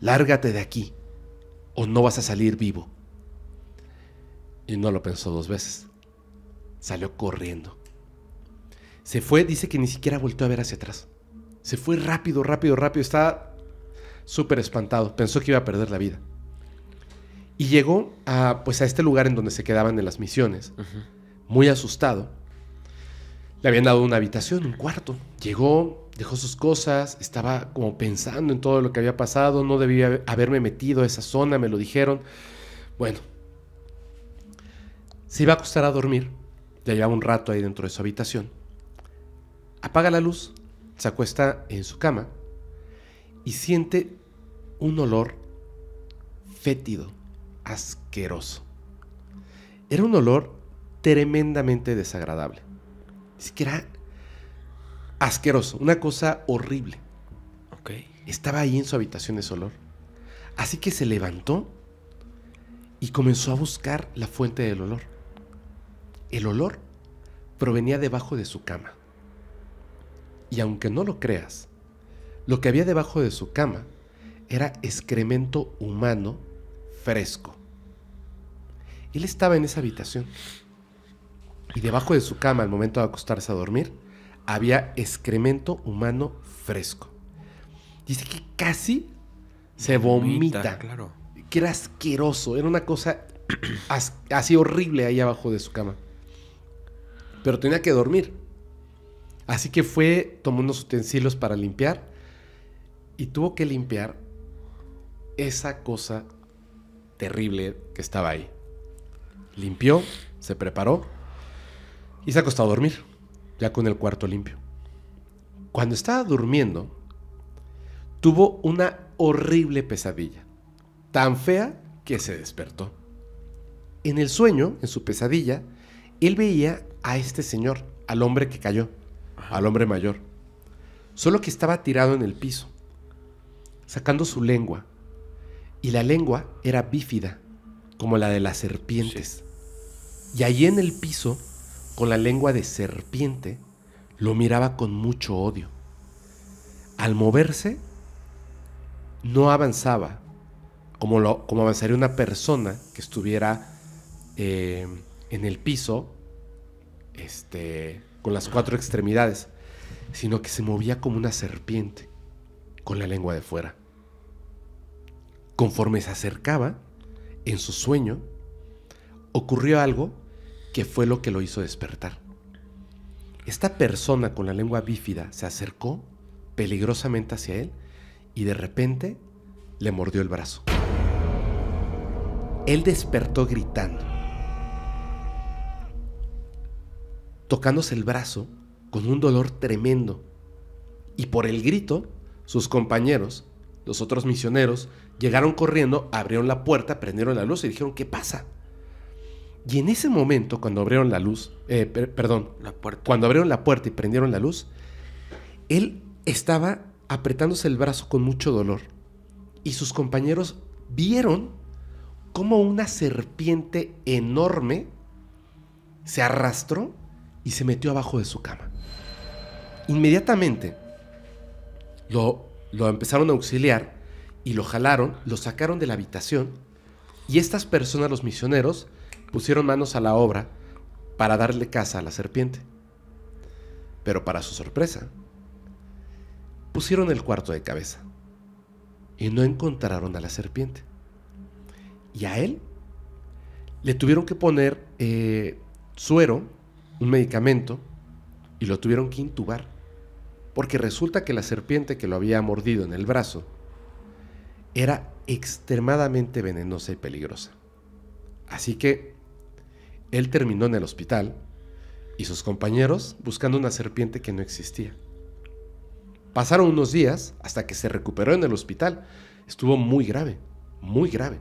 lárgate de aquí o no vas a salir vivo. Y no lo pensó dos veces. Salió corriendo. Se fue, dice que ni siquiera volvió a ver hacia atrás. Se fue rápido, rápido, rápido. estaba súper espantado, pensó que iba a perder la vida. Y llegó a, pues, a este lugar en donde se quedaban en las misiones, muy asustado. Le habían dado una habitación, un cuarto. Llegó, dejó sus cosas, estaba como pensando en todo lo que había pasado, no debía haberme metido a esa zona, me lo dijeron. Bueno, se iba a acostar a dormir, ya llevaba un rato ahí dentro de su habitación. Apaga la luz, se acuesta en su cama y siente un olor fétido, asqueroso. Era un olor tremendamente desagradable. Es que era asqueroso, una cosa horrible. Estaba ahí en su habitación ese olor. Así que se levantó y comenzó a buscar la fuente del olor. El olor provenía debajo de su cama. Y aunque no lo creas, lo que había debajo de su cama era excremento humano fresco. Él estaba en esa habitación. Y debajo de su cama, al momento de acostarse a dormir, había excremento humano fresco. Dice que casi se vomita. claro. Que era asqueroso. Era una cosa así horrible ahí abajo de su cama. Pero tenía que dormir. Así que fue, tomó unos utensilios para limpiar y tuvo que limpiar esa cosa terrible que estaba ahí. Limpió, se preparó y se acostó a dormir, ya con el cuarto limpio. Cuando estaba durmiendo, tuvo una horrible pesadilla, tan fea que se despertó. En el sueño, en su pesadilla, él veía a este señor, al hombre que cayó, al hombre mayor, solo que estaba tirado en el piso sacando su lengua. Y la lengua era bífida, como la de las serpientes. Y allí en el piso, con la lengua de serpiente, lo miraba con mucho odio. Al moverse, no avanzaba como, avanzaría una persona que estuviera eh, en el piso este, con las cuatro extremidades, sino que se movía como una serpiente con la lengua de fuera. Conforme se acercaba, en su sueño, ocurrió algo que fue lo que lo hizo despertar. Esta persona con la lengua bífida se acercó peligrosamente hacia él y de repente le mordió el brazo. Él despertó gritando, tocándose el brazo con un dolor tremendo. Y por el grito, sus compañeros, los otros misioneros, Llegaron corriendo, abrieron la puerta, prendieron la luz y dijeron, ¿qué pasa? Y en ese momento, cuando abrieron la luz, eh, perdón, puerta. cuando abrieron la puerta y prendieron la luz, él estaba apretándose el brazo con mucho dolor. Y sus compañeros vieron cómo una serpiente enorme se arrastró y se metió abajo de su cama. Inmediatamente lo, lo empezaron a auxiliar y lo jalaron, lo sacaron de la habitación y estas personas, los misioneros, pusieron manos a la obra para darle caza a la serpiente. Pero para su sorpresa, pusieron el cuarto de cabeza y no encontraron a la serpiente. Y a él le tuvieron que poner eh, suero, un medicamento, y lo tuvieron que intubar. Porque resulta que la serpiente que lo había mordido en el brazo era extremadamente venenosa y peligrosa. Así que él terminó en el hospital y sus compañeros buscando una serpiente que no existía. Pasaron unos días hasta que se recuperó en el hospital. Estuvo muy grave, muy grave.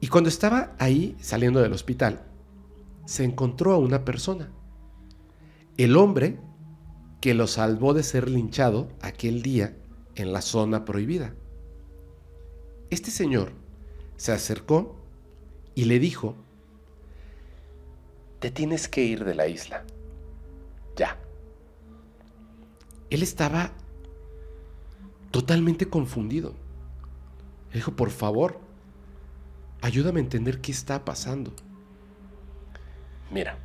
Y cuando estaba ahí saliendo del hospital, se encontró a una persona. El hombre que lo salvó de ser linchado aquel día en la zona prohibida. Este señor se acercó y le dijo, te tienes que ir de la isla. Ya. Él estaba totalmente confundido. dijo, por favor, ayúdame a entender qué está pasando. Mira,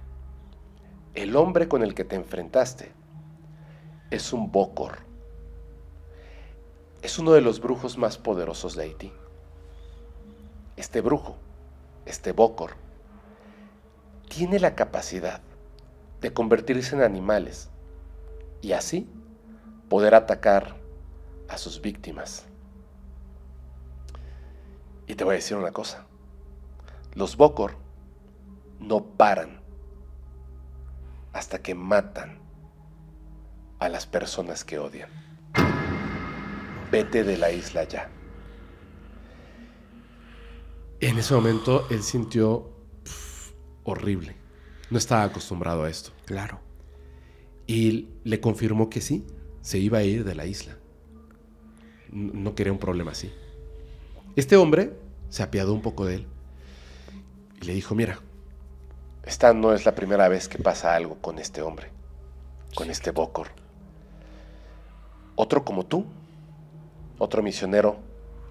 el hombre con el que te enfrentaste es un bocor es uno de los brujos más poderosos de Haití. Este brujo, este Bokor, tiene la capacidad de convertirse en animales y así poder atacar a sus víctimas. Y te voy a decir una cosa, los Bokor no paran hasta que matan a las personas que odian vete de la isla ya. En ese momento él sintió horrible. No estaba acostumbrado a esto. Claro. Y le confirmó que sí, se iba a ir de la isla. No quería un problema así. Este hombre se apiadó un poco de él y le dijo, mira, esta no es la primera vez que pasa algo con este hombre, con este Bokor. Otro como tú otro misionero,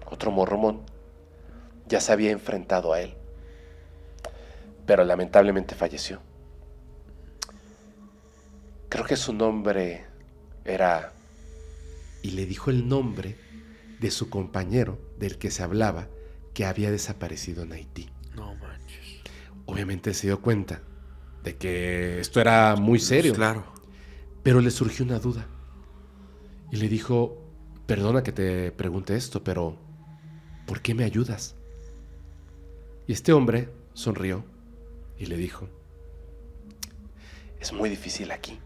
otro mormón, ya se había enfrentado a él, pero lamentablemente falleció. Creo que su nombre era... Y le dijo el nombre de su compañero del que se hablaba que había desaparecido en Haití. No manches. Obviamente se dio cuenta de que esto era muy pues serio. Claro. Pero le surgió una duda. Y le dijo, Perdona que te pregunte esto, pero ¿por qué me ayudas? Y este hombre sonrió y le dijo, es muy difícil aquí,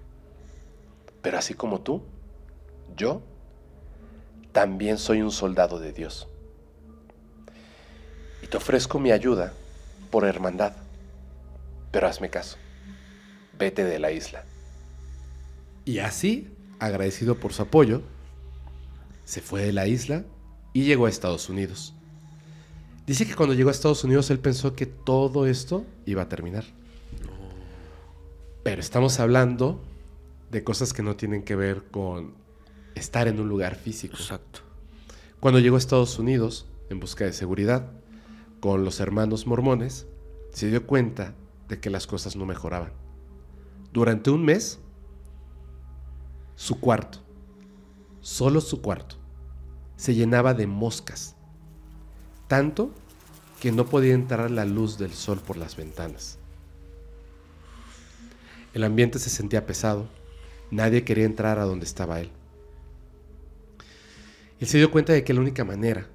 pero así como tú, yo también soy un soldado de Dios. Y te ofrezco mi ayuda por hermandad, pero hazme caso, vete de la isla. Y así, agradecido por su apoyo, se fue de la isla y llegó a Estados Unidos. Dice que cuando llegó a Estados Unidos él pensó que todo esto iba a terminar. Pero estamos hablando de cosas que no tienen que ver con estar en un lugar físico. Exacto. Cuando llegó a Estados Unidos en busca de seguridad con los hermanos mormones, se dio cuenta de que las cosas no mejoraban. Durante un mes, su cuarto, solo su cuarto, se llenaba de moscas, tanto que no podía entrar la luz del sol por las ventanas. El ambiente se sentía pesado, nadie quería entrar a donde estaba él. Él se dio cuenta de que la única manera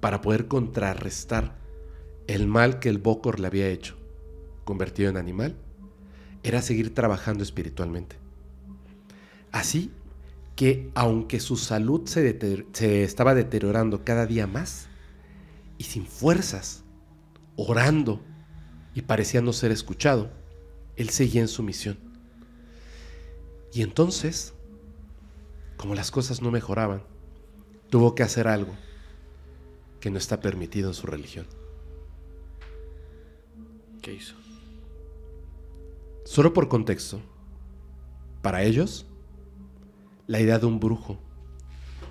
para poder contrarrestar el mal que el Bokor le había hecho, convertido en animal, era seguir trabajando espiritualmente. Así que aunque su salud se, estaba deteriorando cada día más, y sin fuerzas, orando y parecía no ser escuchado, él seguía en su misión. Y entonces, como las cosas no mejoraban, tuvo que hacer algo que no está permitido en su religión. ¿Qué hizo? Solo por contexto, para ellos, la idea de un brujo,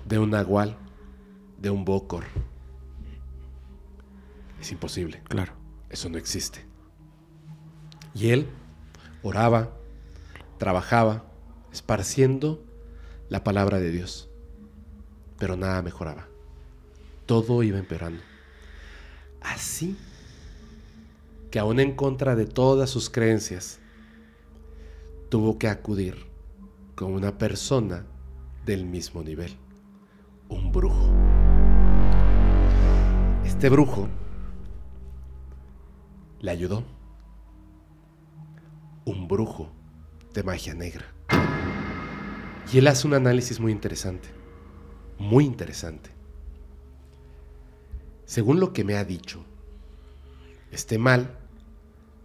de un agual de un bocor. Es imposible. Claro. Eso no existe. Y él oraba, trabajaba, esparciendo la palabra de Dios. Pero nada mejoraba. Todo iba empeorando. Así que aún en contra de todas sus creencias, tuvo que acudir con una persona del mismo nivel, un brujo. Este brujo le ayudó, un brujo de magia negra. Y él hace un análisis muy interesante, muy interesante. Según lo que me ha dicho, este mal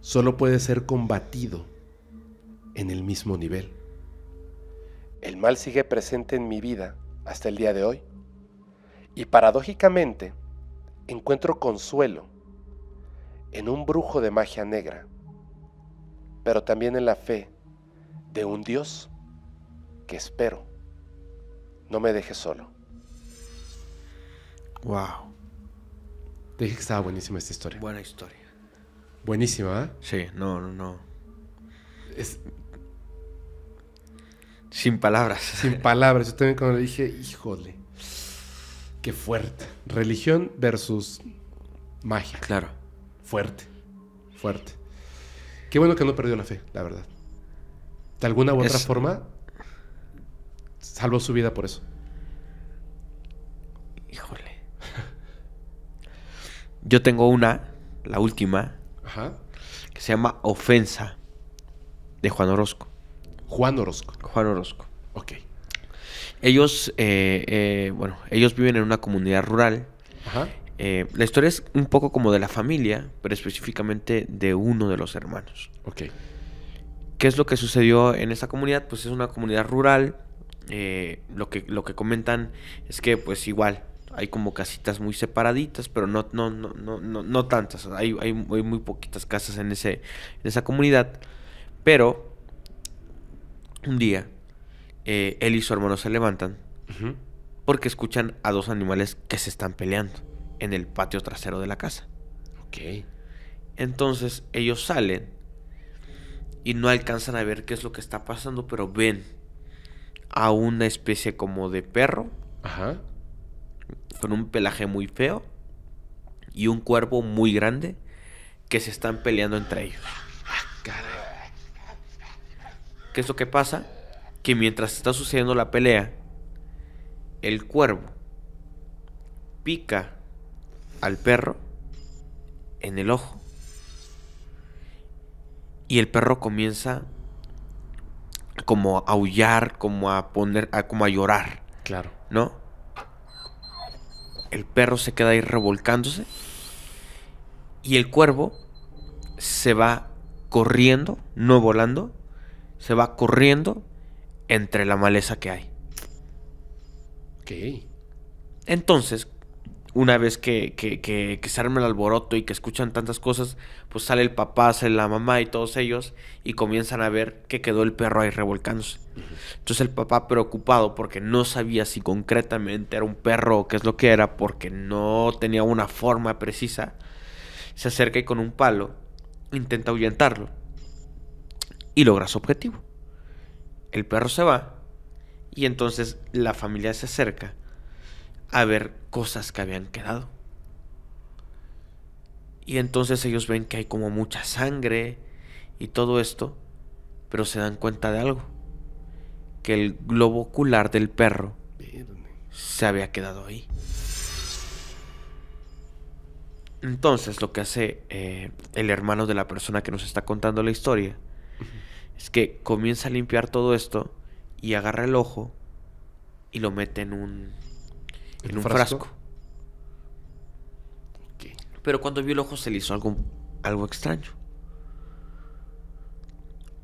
solo puede ser combatido en el mismo nivel el mal sigue presente en mi vida hasta el día de hoy. Y paradójicamente, encuentro consuelo en un brujo de magia negra, pero también en la fe de un Dios que espero no me deje solo. Wow. Te dije que estaba buenísima esta historia. Buena historia. Buenísima, ¿eh? Sí, no, no, no. Es, sin palabras. Sin palabras. Yo también cuando le dije, híjole, qué fuerte. Religión versus magia. Claro. Fuerte, fuerte. Qué bueno que no perdió la fe, la verdad. De alguna u otra forma, salvó su vida por eso. Híjole. Yo tengo una, la última, que se llama Ofensa, de Juan Orozco. Juan Orozco. Juan Orozco. Ok. Ellos, eh, eh, bueno, ellos viven en una comunidad rural. Ajá. Eh, la historia es un poco como de la familia, pero específicamente de uno de los hermanos. Ok. ¿Qué es lo que sucedió en esa comunidad? Pues es una comunidad rural. lo, que, lo que comentan es que, pues igual, hay como casitas muy separaditas, pero no, no, no, no, no, no tantas. Hay, muy poquitas casas en, ese, en esa comunidad. Pero un día, eh, él y su hermano se levantan porque escuchan a dos animales que se están peleando en el patio trasero de la casa. Ok. Entonces ellos salen y no alcanzan a ver qué es lo que está pasando, pero ven a una especie como de perro. Ajá. Con un pelaje muy feo y un cuervo muy grande que se están peleando entre ellos. Ah, ¿Qué es lo que pasa? Que mientras está sucediendo la pelea, el cuervo pica al perro en el ojo. Y el perro comienza como a aullar, como a poner, a, como a llorar. Claro. ¿No? El perro se queda ahí revolcándose. Y el cuervo se va corriendo, no volando, se va corriendo entre la maleza que hay. Ok. Entonces, una vez que, que, que, se arma el alboroto y que escuchan tantas cosas, pues sale el papá, sale la mamá y todos ellos y comienzan a ver que quedó el perro ahí revolcándose. Entonces el papá preocupado porque no sabía si concretamente era un perro o qué es lo que era, porque no tenía una forma precisa, se acerca y con un palo intenta ahuyentarlo y logra su objetivo. El perro se va y entonces la familia se acerca a ver cosas que habían quedado. Y entonces ellos ven que hay como mucha sangre y todo esto, pero se dan cuenta de algo, que el globo ocular del perro se había quedado ahí. Entonces lo que hace eh, el hermano de la persona que nos está contando la historia es que comienza a limpiar todo esto y agarra el ojo y lo mete en un, en un frasco. Pero cuando vio el ojo se le hizo algo, algo extraño.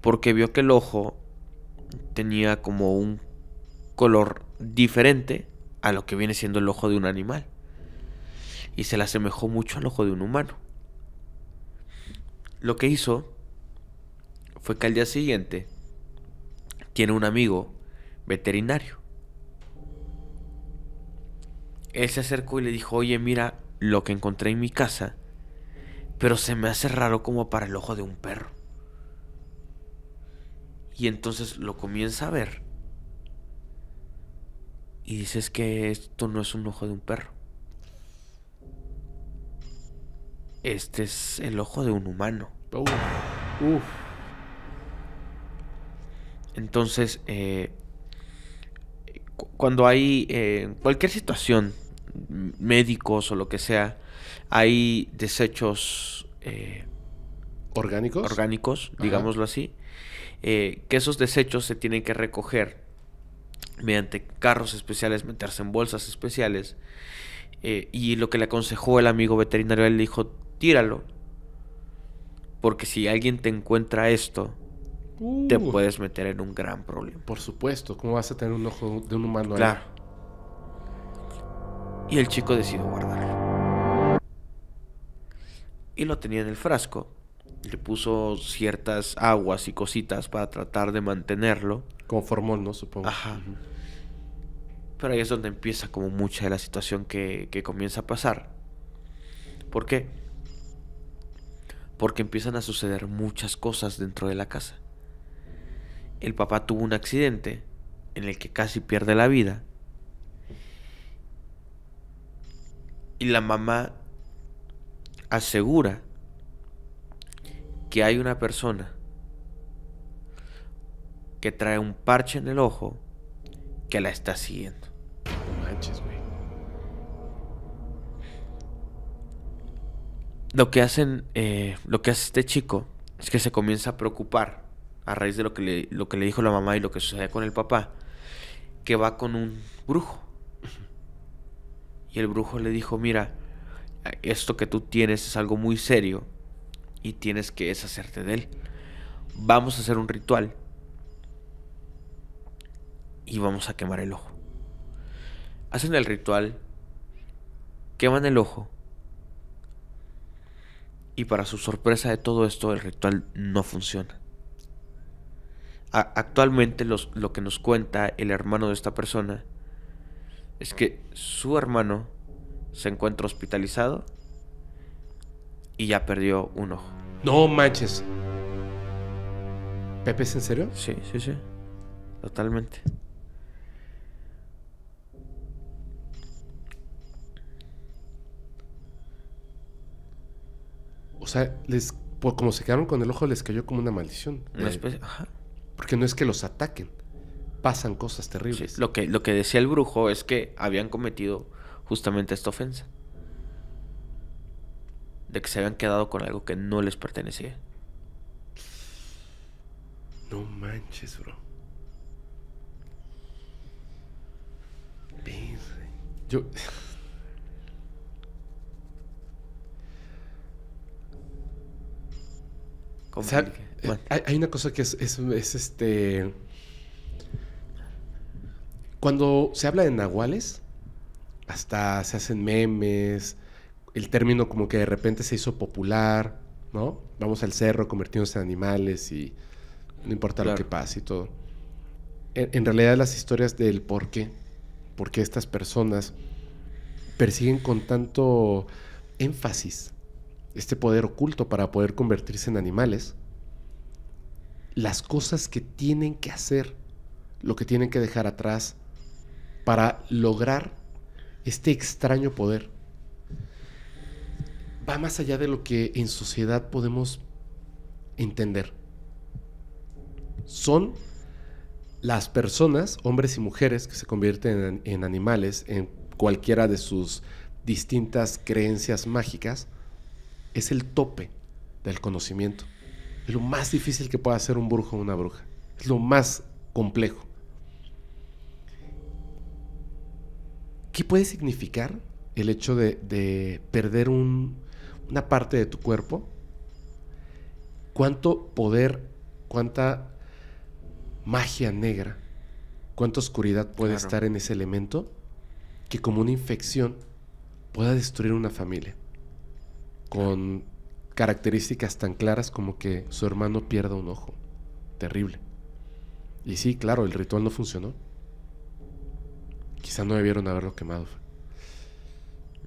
Porque vio que el ojo tenía como un color diferente a lo que viene siendo el ojo de un animal. Y se le asemejó mucho al ojo de un humano. Lo que hizo fue que al día siguiente tiene un amigo veterinario. Él se acercó y le dijo, oye, mira lo que encontré en mi casa, pero se me hace raro como para el ojo de un perro. Y entonces lo comienza a ver. Y dices que esto no es un ojo de un perro. Este es el ojo de un humano. Entonces, eh, cuando hay en eh, cualquier situación, médicos o lo que sea, hay desechos... Eh, orgánicos. Orgánicos, digámoslo así. que esos desechos se tienen que recoger mediante carros especiales, meterse en bolsas especiales. y lo que le aconsejó el amigo veterinario, él dijo, tíralo. Porque si alguien te encuentra esto, te uh. puedes meter en un gran problema. Por supuesto, ¿cómo vas a tener un ojo de un humano Claro. Y el chico decidió guardarlo. Y lo tenía en el frasco. Le puso ciertas aguas y cositas para tratar de mantenerlo. Con formón, ¿no? Supongo. Ajá. Pero ahí es donde empieza como mucha de la situación que, que comienza a pasar. ¿Por qué? Porque empiezan a suceder muchas cosas dentro de la casa el papá tuvo un accidente en el que casi pierde la vida. Y la mamá asegura que hay una persona que trae un parche en el ojo que la está siguiendo. Lo que hacen, eh, lo que hace este chico es que se comienza a preocupar a raíz de lo que, le, lo que le dijo la mamá y lo que sucede con el papá, que va con un brujo. Y el brujo le dijo, mira, esto que tú tienes es algo muy serio y tienes que deshacerte de él. Vamos a hacer un ritual y vamos a quemar el ojo. Hacen el ritual, queman el ojo y para su sorpresa de todo esto el ritual no funciona actualmente lo que nos cuenta el hermano de esta persona es que su hermano se encuentra hospitalizado y ya perdió un ojo. No manches. ¿Pepe es en serio? Sí, sí, sí. Totalmente. O sea, les, como se quedaron con el ojo, les cayó como una maldición. ajá porque no es que los ataquen, pasan cosas terribles. lo, que, lo que decía el brujo es que habían cometido justamente esta ofensa. De que se habían quedado con algo que no les pertenecía. No manches, bro. Yo... ¿Cómo eh, hay, una cosa que es, este. Cuando se habla de nahuales, hasta se hacen memes, el término como que de repente se hizo popular, ¿no? Vamos al cerro, convertimos en animales y no importa lo que pase y todo. En, en realidad las historias del por qué, por qué estas personas persiguen con tanto énfasis este poder oculto para poder convertirse en animales, las cosas que tienen que hacer, lo que tienen que dejar atrás para lograr este extraño poder. Va más allá de lo que en sociedad podemos entender. Son las personas, hombres y mujeres, que se convierten en, animales, en cualquiera de sus distintas creencias mágicas, es el tope del conocimiento. Es lo más difícil que pueda hacer un brujo o una bruja. Es lo más complejo. ¿Qué puede significar el hecho de, perder una parte de tu cuerpo? ¿Cuánto poder, cuánta magia negra, cuánta oscuridad puede estar en ese elemento que como una infección pueda destruir una familia? Con características tan claras como que su hermano pierda un ojo. Terrible. Y sí, claro, el ritual no funcionó. Quizá no debieron haberlo quemado.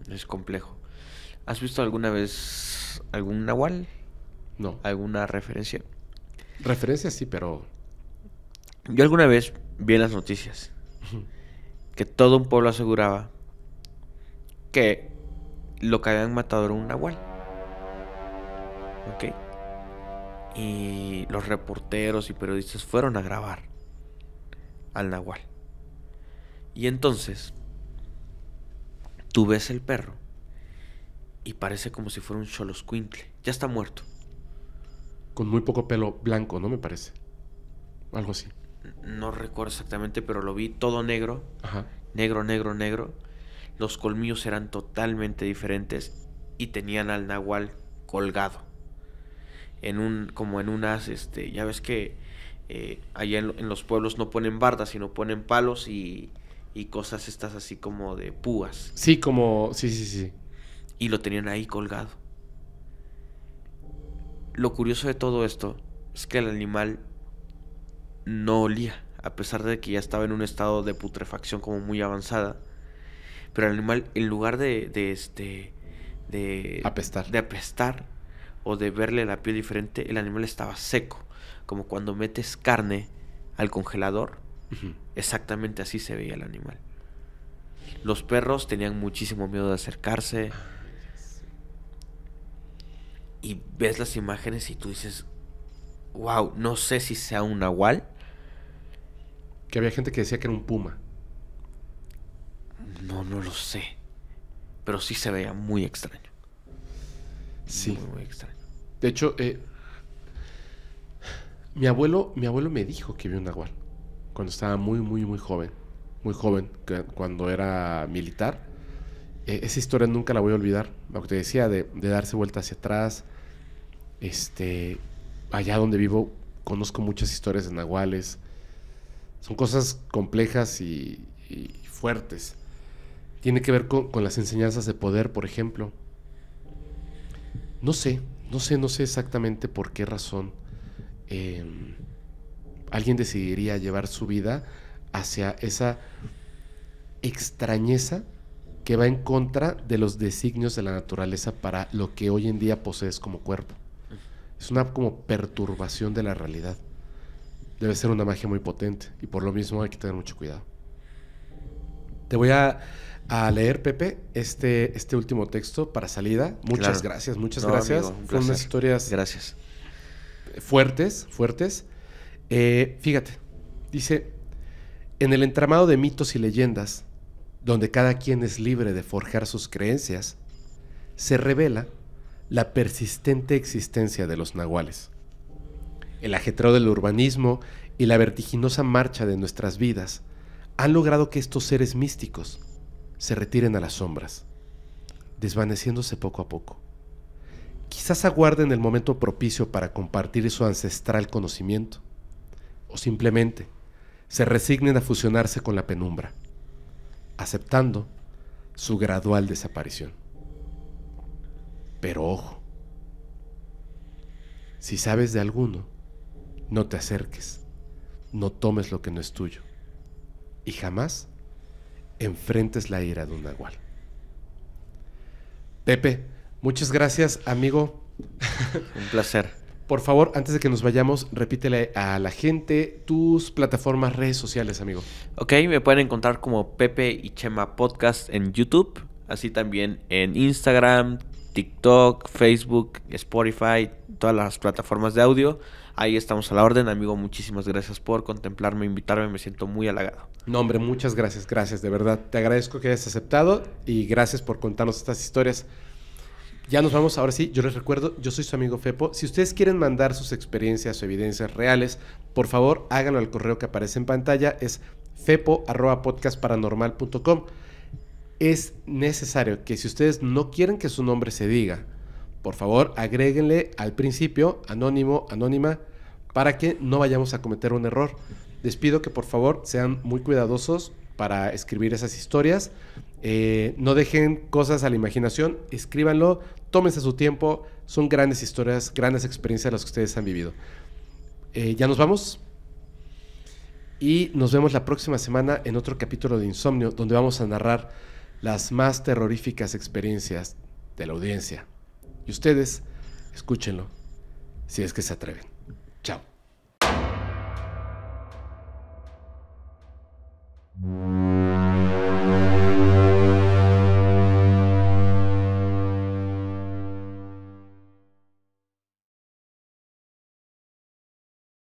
Es complejo. ¿Has visto alguna vez algún nahual? No. ¿Alguna referencia? Referencia sí, pero... Yo alguna vez vi en las noticias que todo un pueblo aseguraba que lo que habían matado era un nahual. ¿ok? Y los reporteros y periodistas fueron a grabar al Nahual. Y entonces, tú ves el perro y parece como si fuera un choloscuintle. Ya está muerto. Con muy poco pelo blanco, ¿no? Me parece. Algo así. No recuerdo exactamente, pero lo vi todo negro. Ajá. Negro, negro, negro. Los colmillos eran totalmente diferentes y tenían al nahual colgado en un, como en unas, este, ya ves que eh, allá en, los pueblos no ponen bardas, sino ponen palos y, y cosas estas así como de púas. Sí, como, sí, sí, sí. Y lo tenían ahí colgado. Lo curioso de todo esto es que el animal no olía, a pesar de que ya estaba en un estado de putrefacción como muy avanzada. Pero el animal, en lugar de, este, de apestar, de apestar, o de verle la piel diferente, el animal estaba seco, como cuando metes carne al congelador. Exactamente así se veía el animal. Los perros tenían muchísimo miedo de acercarse. Ah, y ves las imágenes y tú dices, wow, no sé si sea un nahual. Que había gente que decía que era un puma. No, no lo sé. Pero sí se veía muy extraño. Sí. Muy, extraño. De hecho, eh, mi, abuelo, mi abuelo me dijo que vio un nahual cuando estaba muy, muy, muy joven. Muy joven, cuando era militar. E, esa historia nunca la voy a olvidar. Lo que te decía de, darse vuelta hacia atrás. Este, allá donde vivo, conozco muchas historias de nahuales. Son cosas complejas y, fuertes. Tiene que ver con, las enseñanzas de poder, por ejemplo. No sé, no sé, no sé exactamente por qué razón em, alguien decidiría llevar su vida hacia esa extrañeza que va en contra de los designios de la naturaleza para lo que hoy en día posees como cuerpo. Es una como perturbación de la realidad. Debe ser una magia muy potente y por lo mismo hay que tener mucho cuidado. Te voy a a leer, Pepe, este, este último texto para salida. Muchas gracias, muchas gracias. son unas historias fuertes, fuertes. Eh, fíjate, dice, en el entramado de mitos y leyendas, donde cada quien es libre de forjar sus creencias, se revela la persistente existencia de los nahuales. El ajetreo del urbanismo y la vertiginosa marcha de nuestras vidas han logrado que estos seres místicos, se retiren a las sombras, desvaneciéndose poco a poco. Quizás aguarden el momento propicio para compartir su ancestral conocimiento, o simplemente se resignen a fusionarse con la penumbra, aceptando su gradual desaparición. Pero ojo, si sabes de alguno, no te acerques, no tomes lo que no es tuyo y jamás enfrentes la ira de un nahual. Pepe, muchas gracias, amigo. Un placer. Por favor, antes de que nos vayamos, repítele a la gente tus plataformas, redes sociales, amigo. Ok, me pueden encontrar como Pepe y Chema Podcast en YouTube, así también en Instagram, TikTok, Facebook, Spotify, todas las plataformas de audio. Ahí estamos a la orden, amigo. Muchísimas gracias por contemplarme, invitarme. Me siento muy halagado. No, hombre, muchas gracias, gracias, de verdad. Te agradezco que hayas aceptado y gracias por contarnos estas historias. Ya nos vamos, ahora sí, yo les recuerdo, yo soy su amigo Fepo. Si ustedes quieren mandar sus experiencias o evidencias reales, por favor háganlo al correo que aparece en pantalla, es fepo.podcastparanormal.com. Es necesario que si ustedes no quieren que su nombre se diga, por favor, agréguenle al principio anónimo, anónima, para que no vayamos a cometer un error. Les pido que por favor sean muy cuidadosos para escribir esas historias. Eh, no dejen cosas a la imaginación, escríbanlo, tómense su tiempo. Son grandes historias, grandes experiencias las que ustedes han vivido. Eh, ya nos vamos. Y nos vemos la próxima semana en otro capítulo de Insomnio, donde vamos a narrar las más terroríficas experiencias de la audiencia. Y ustedes, escúchenlo, si es que se atreven. Chao.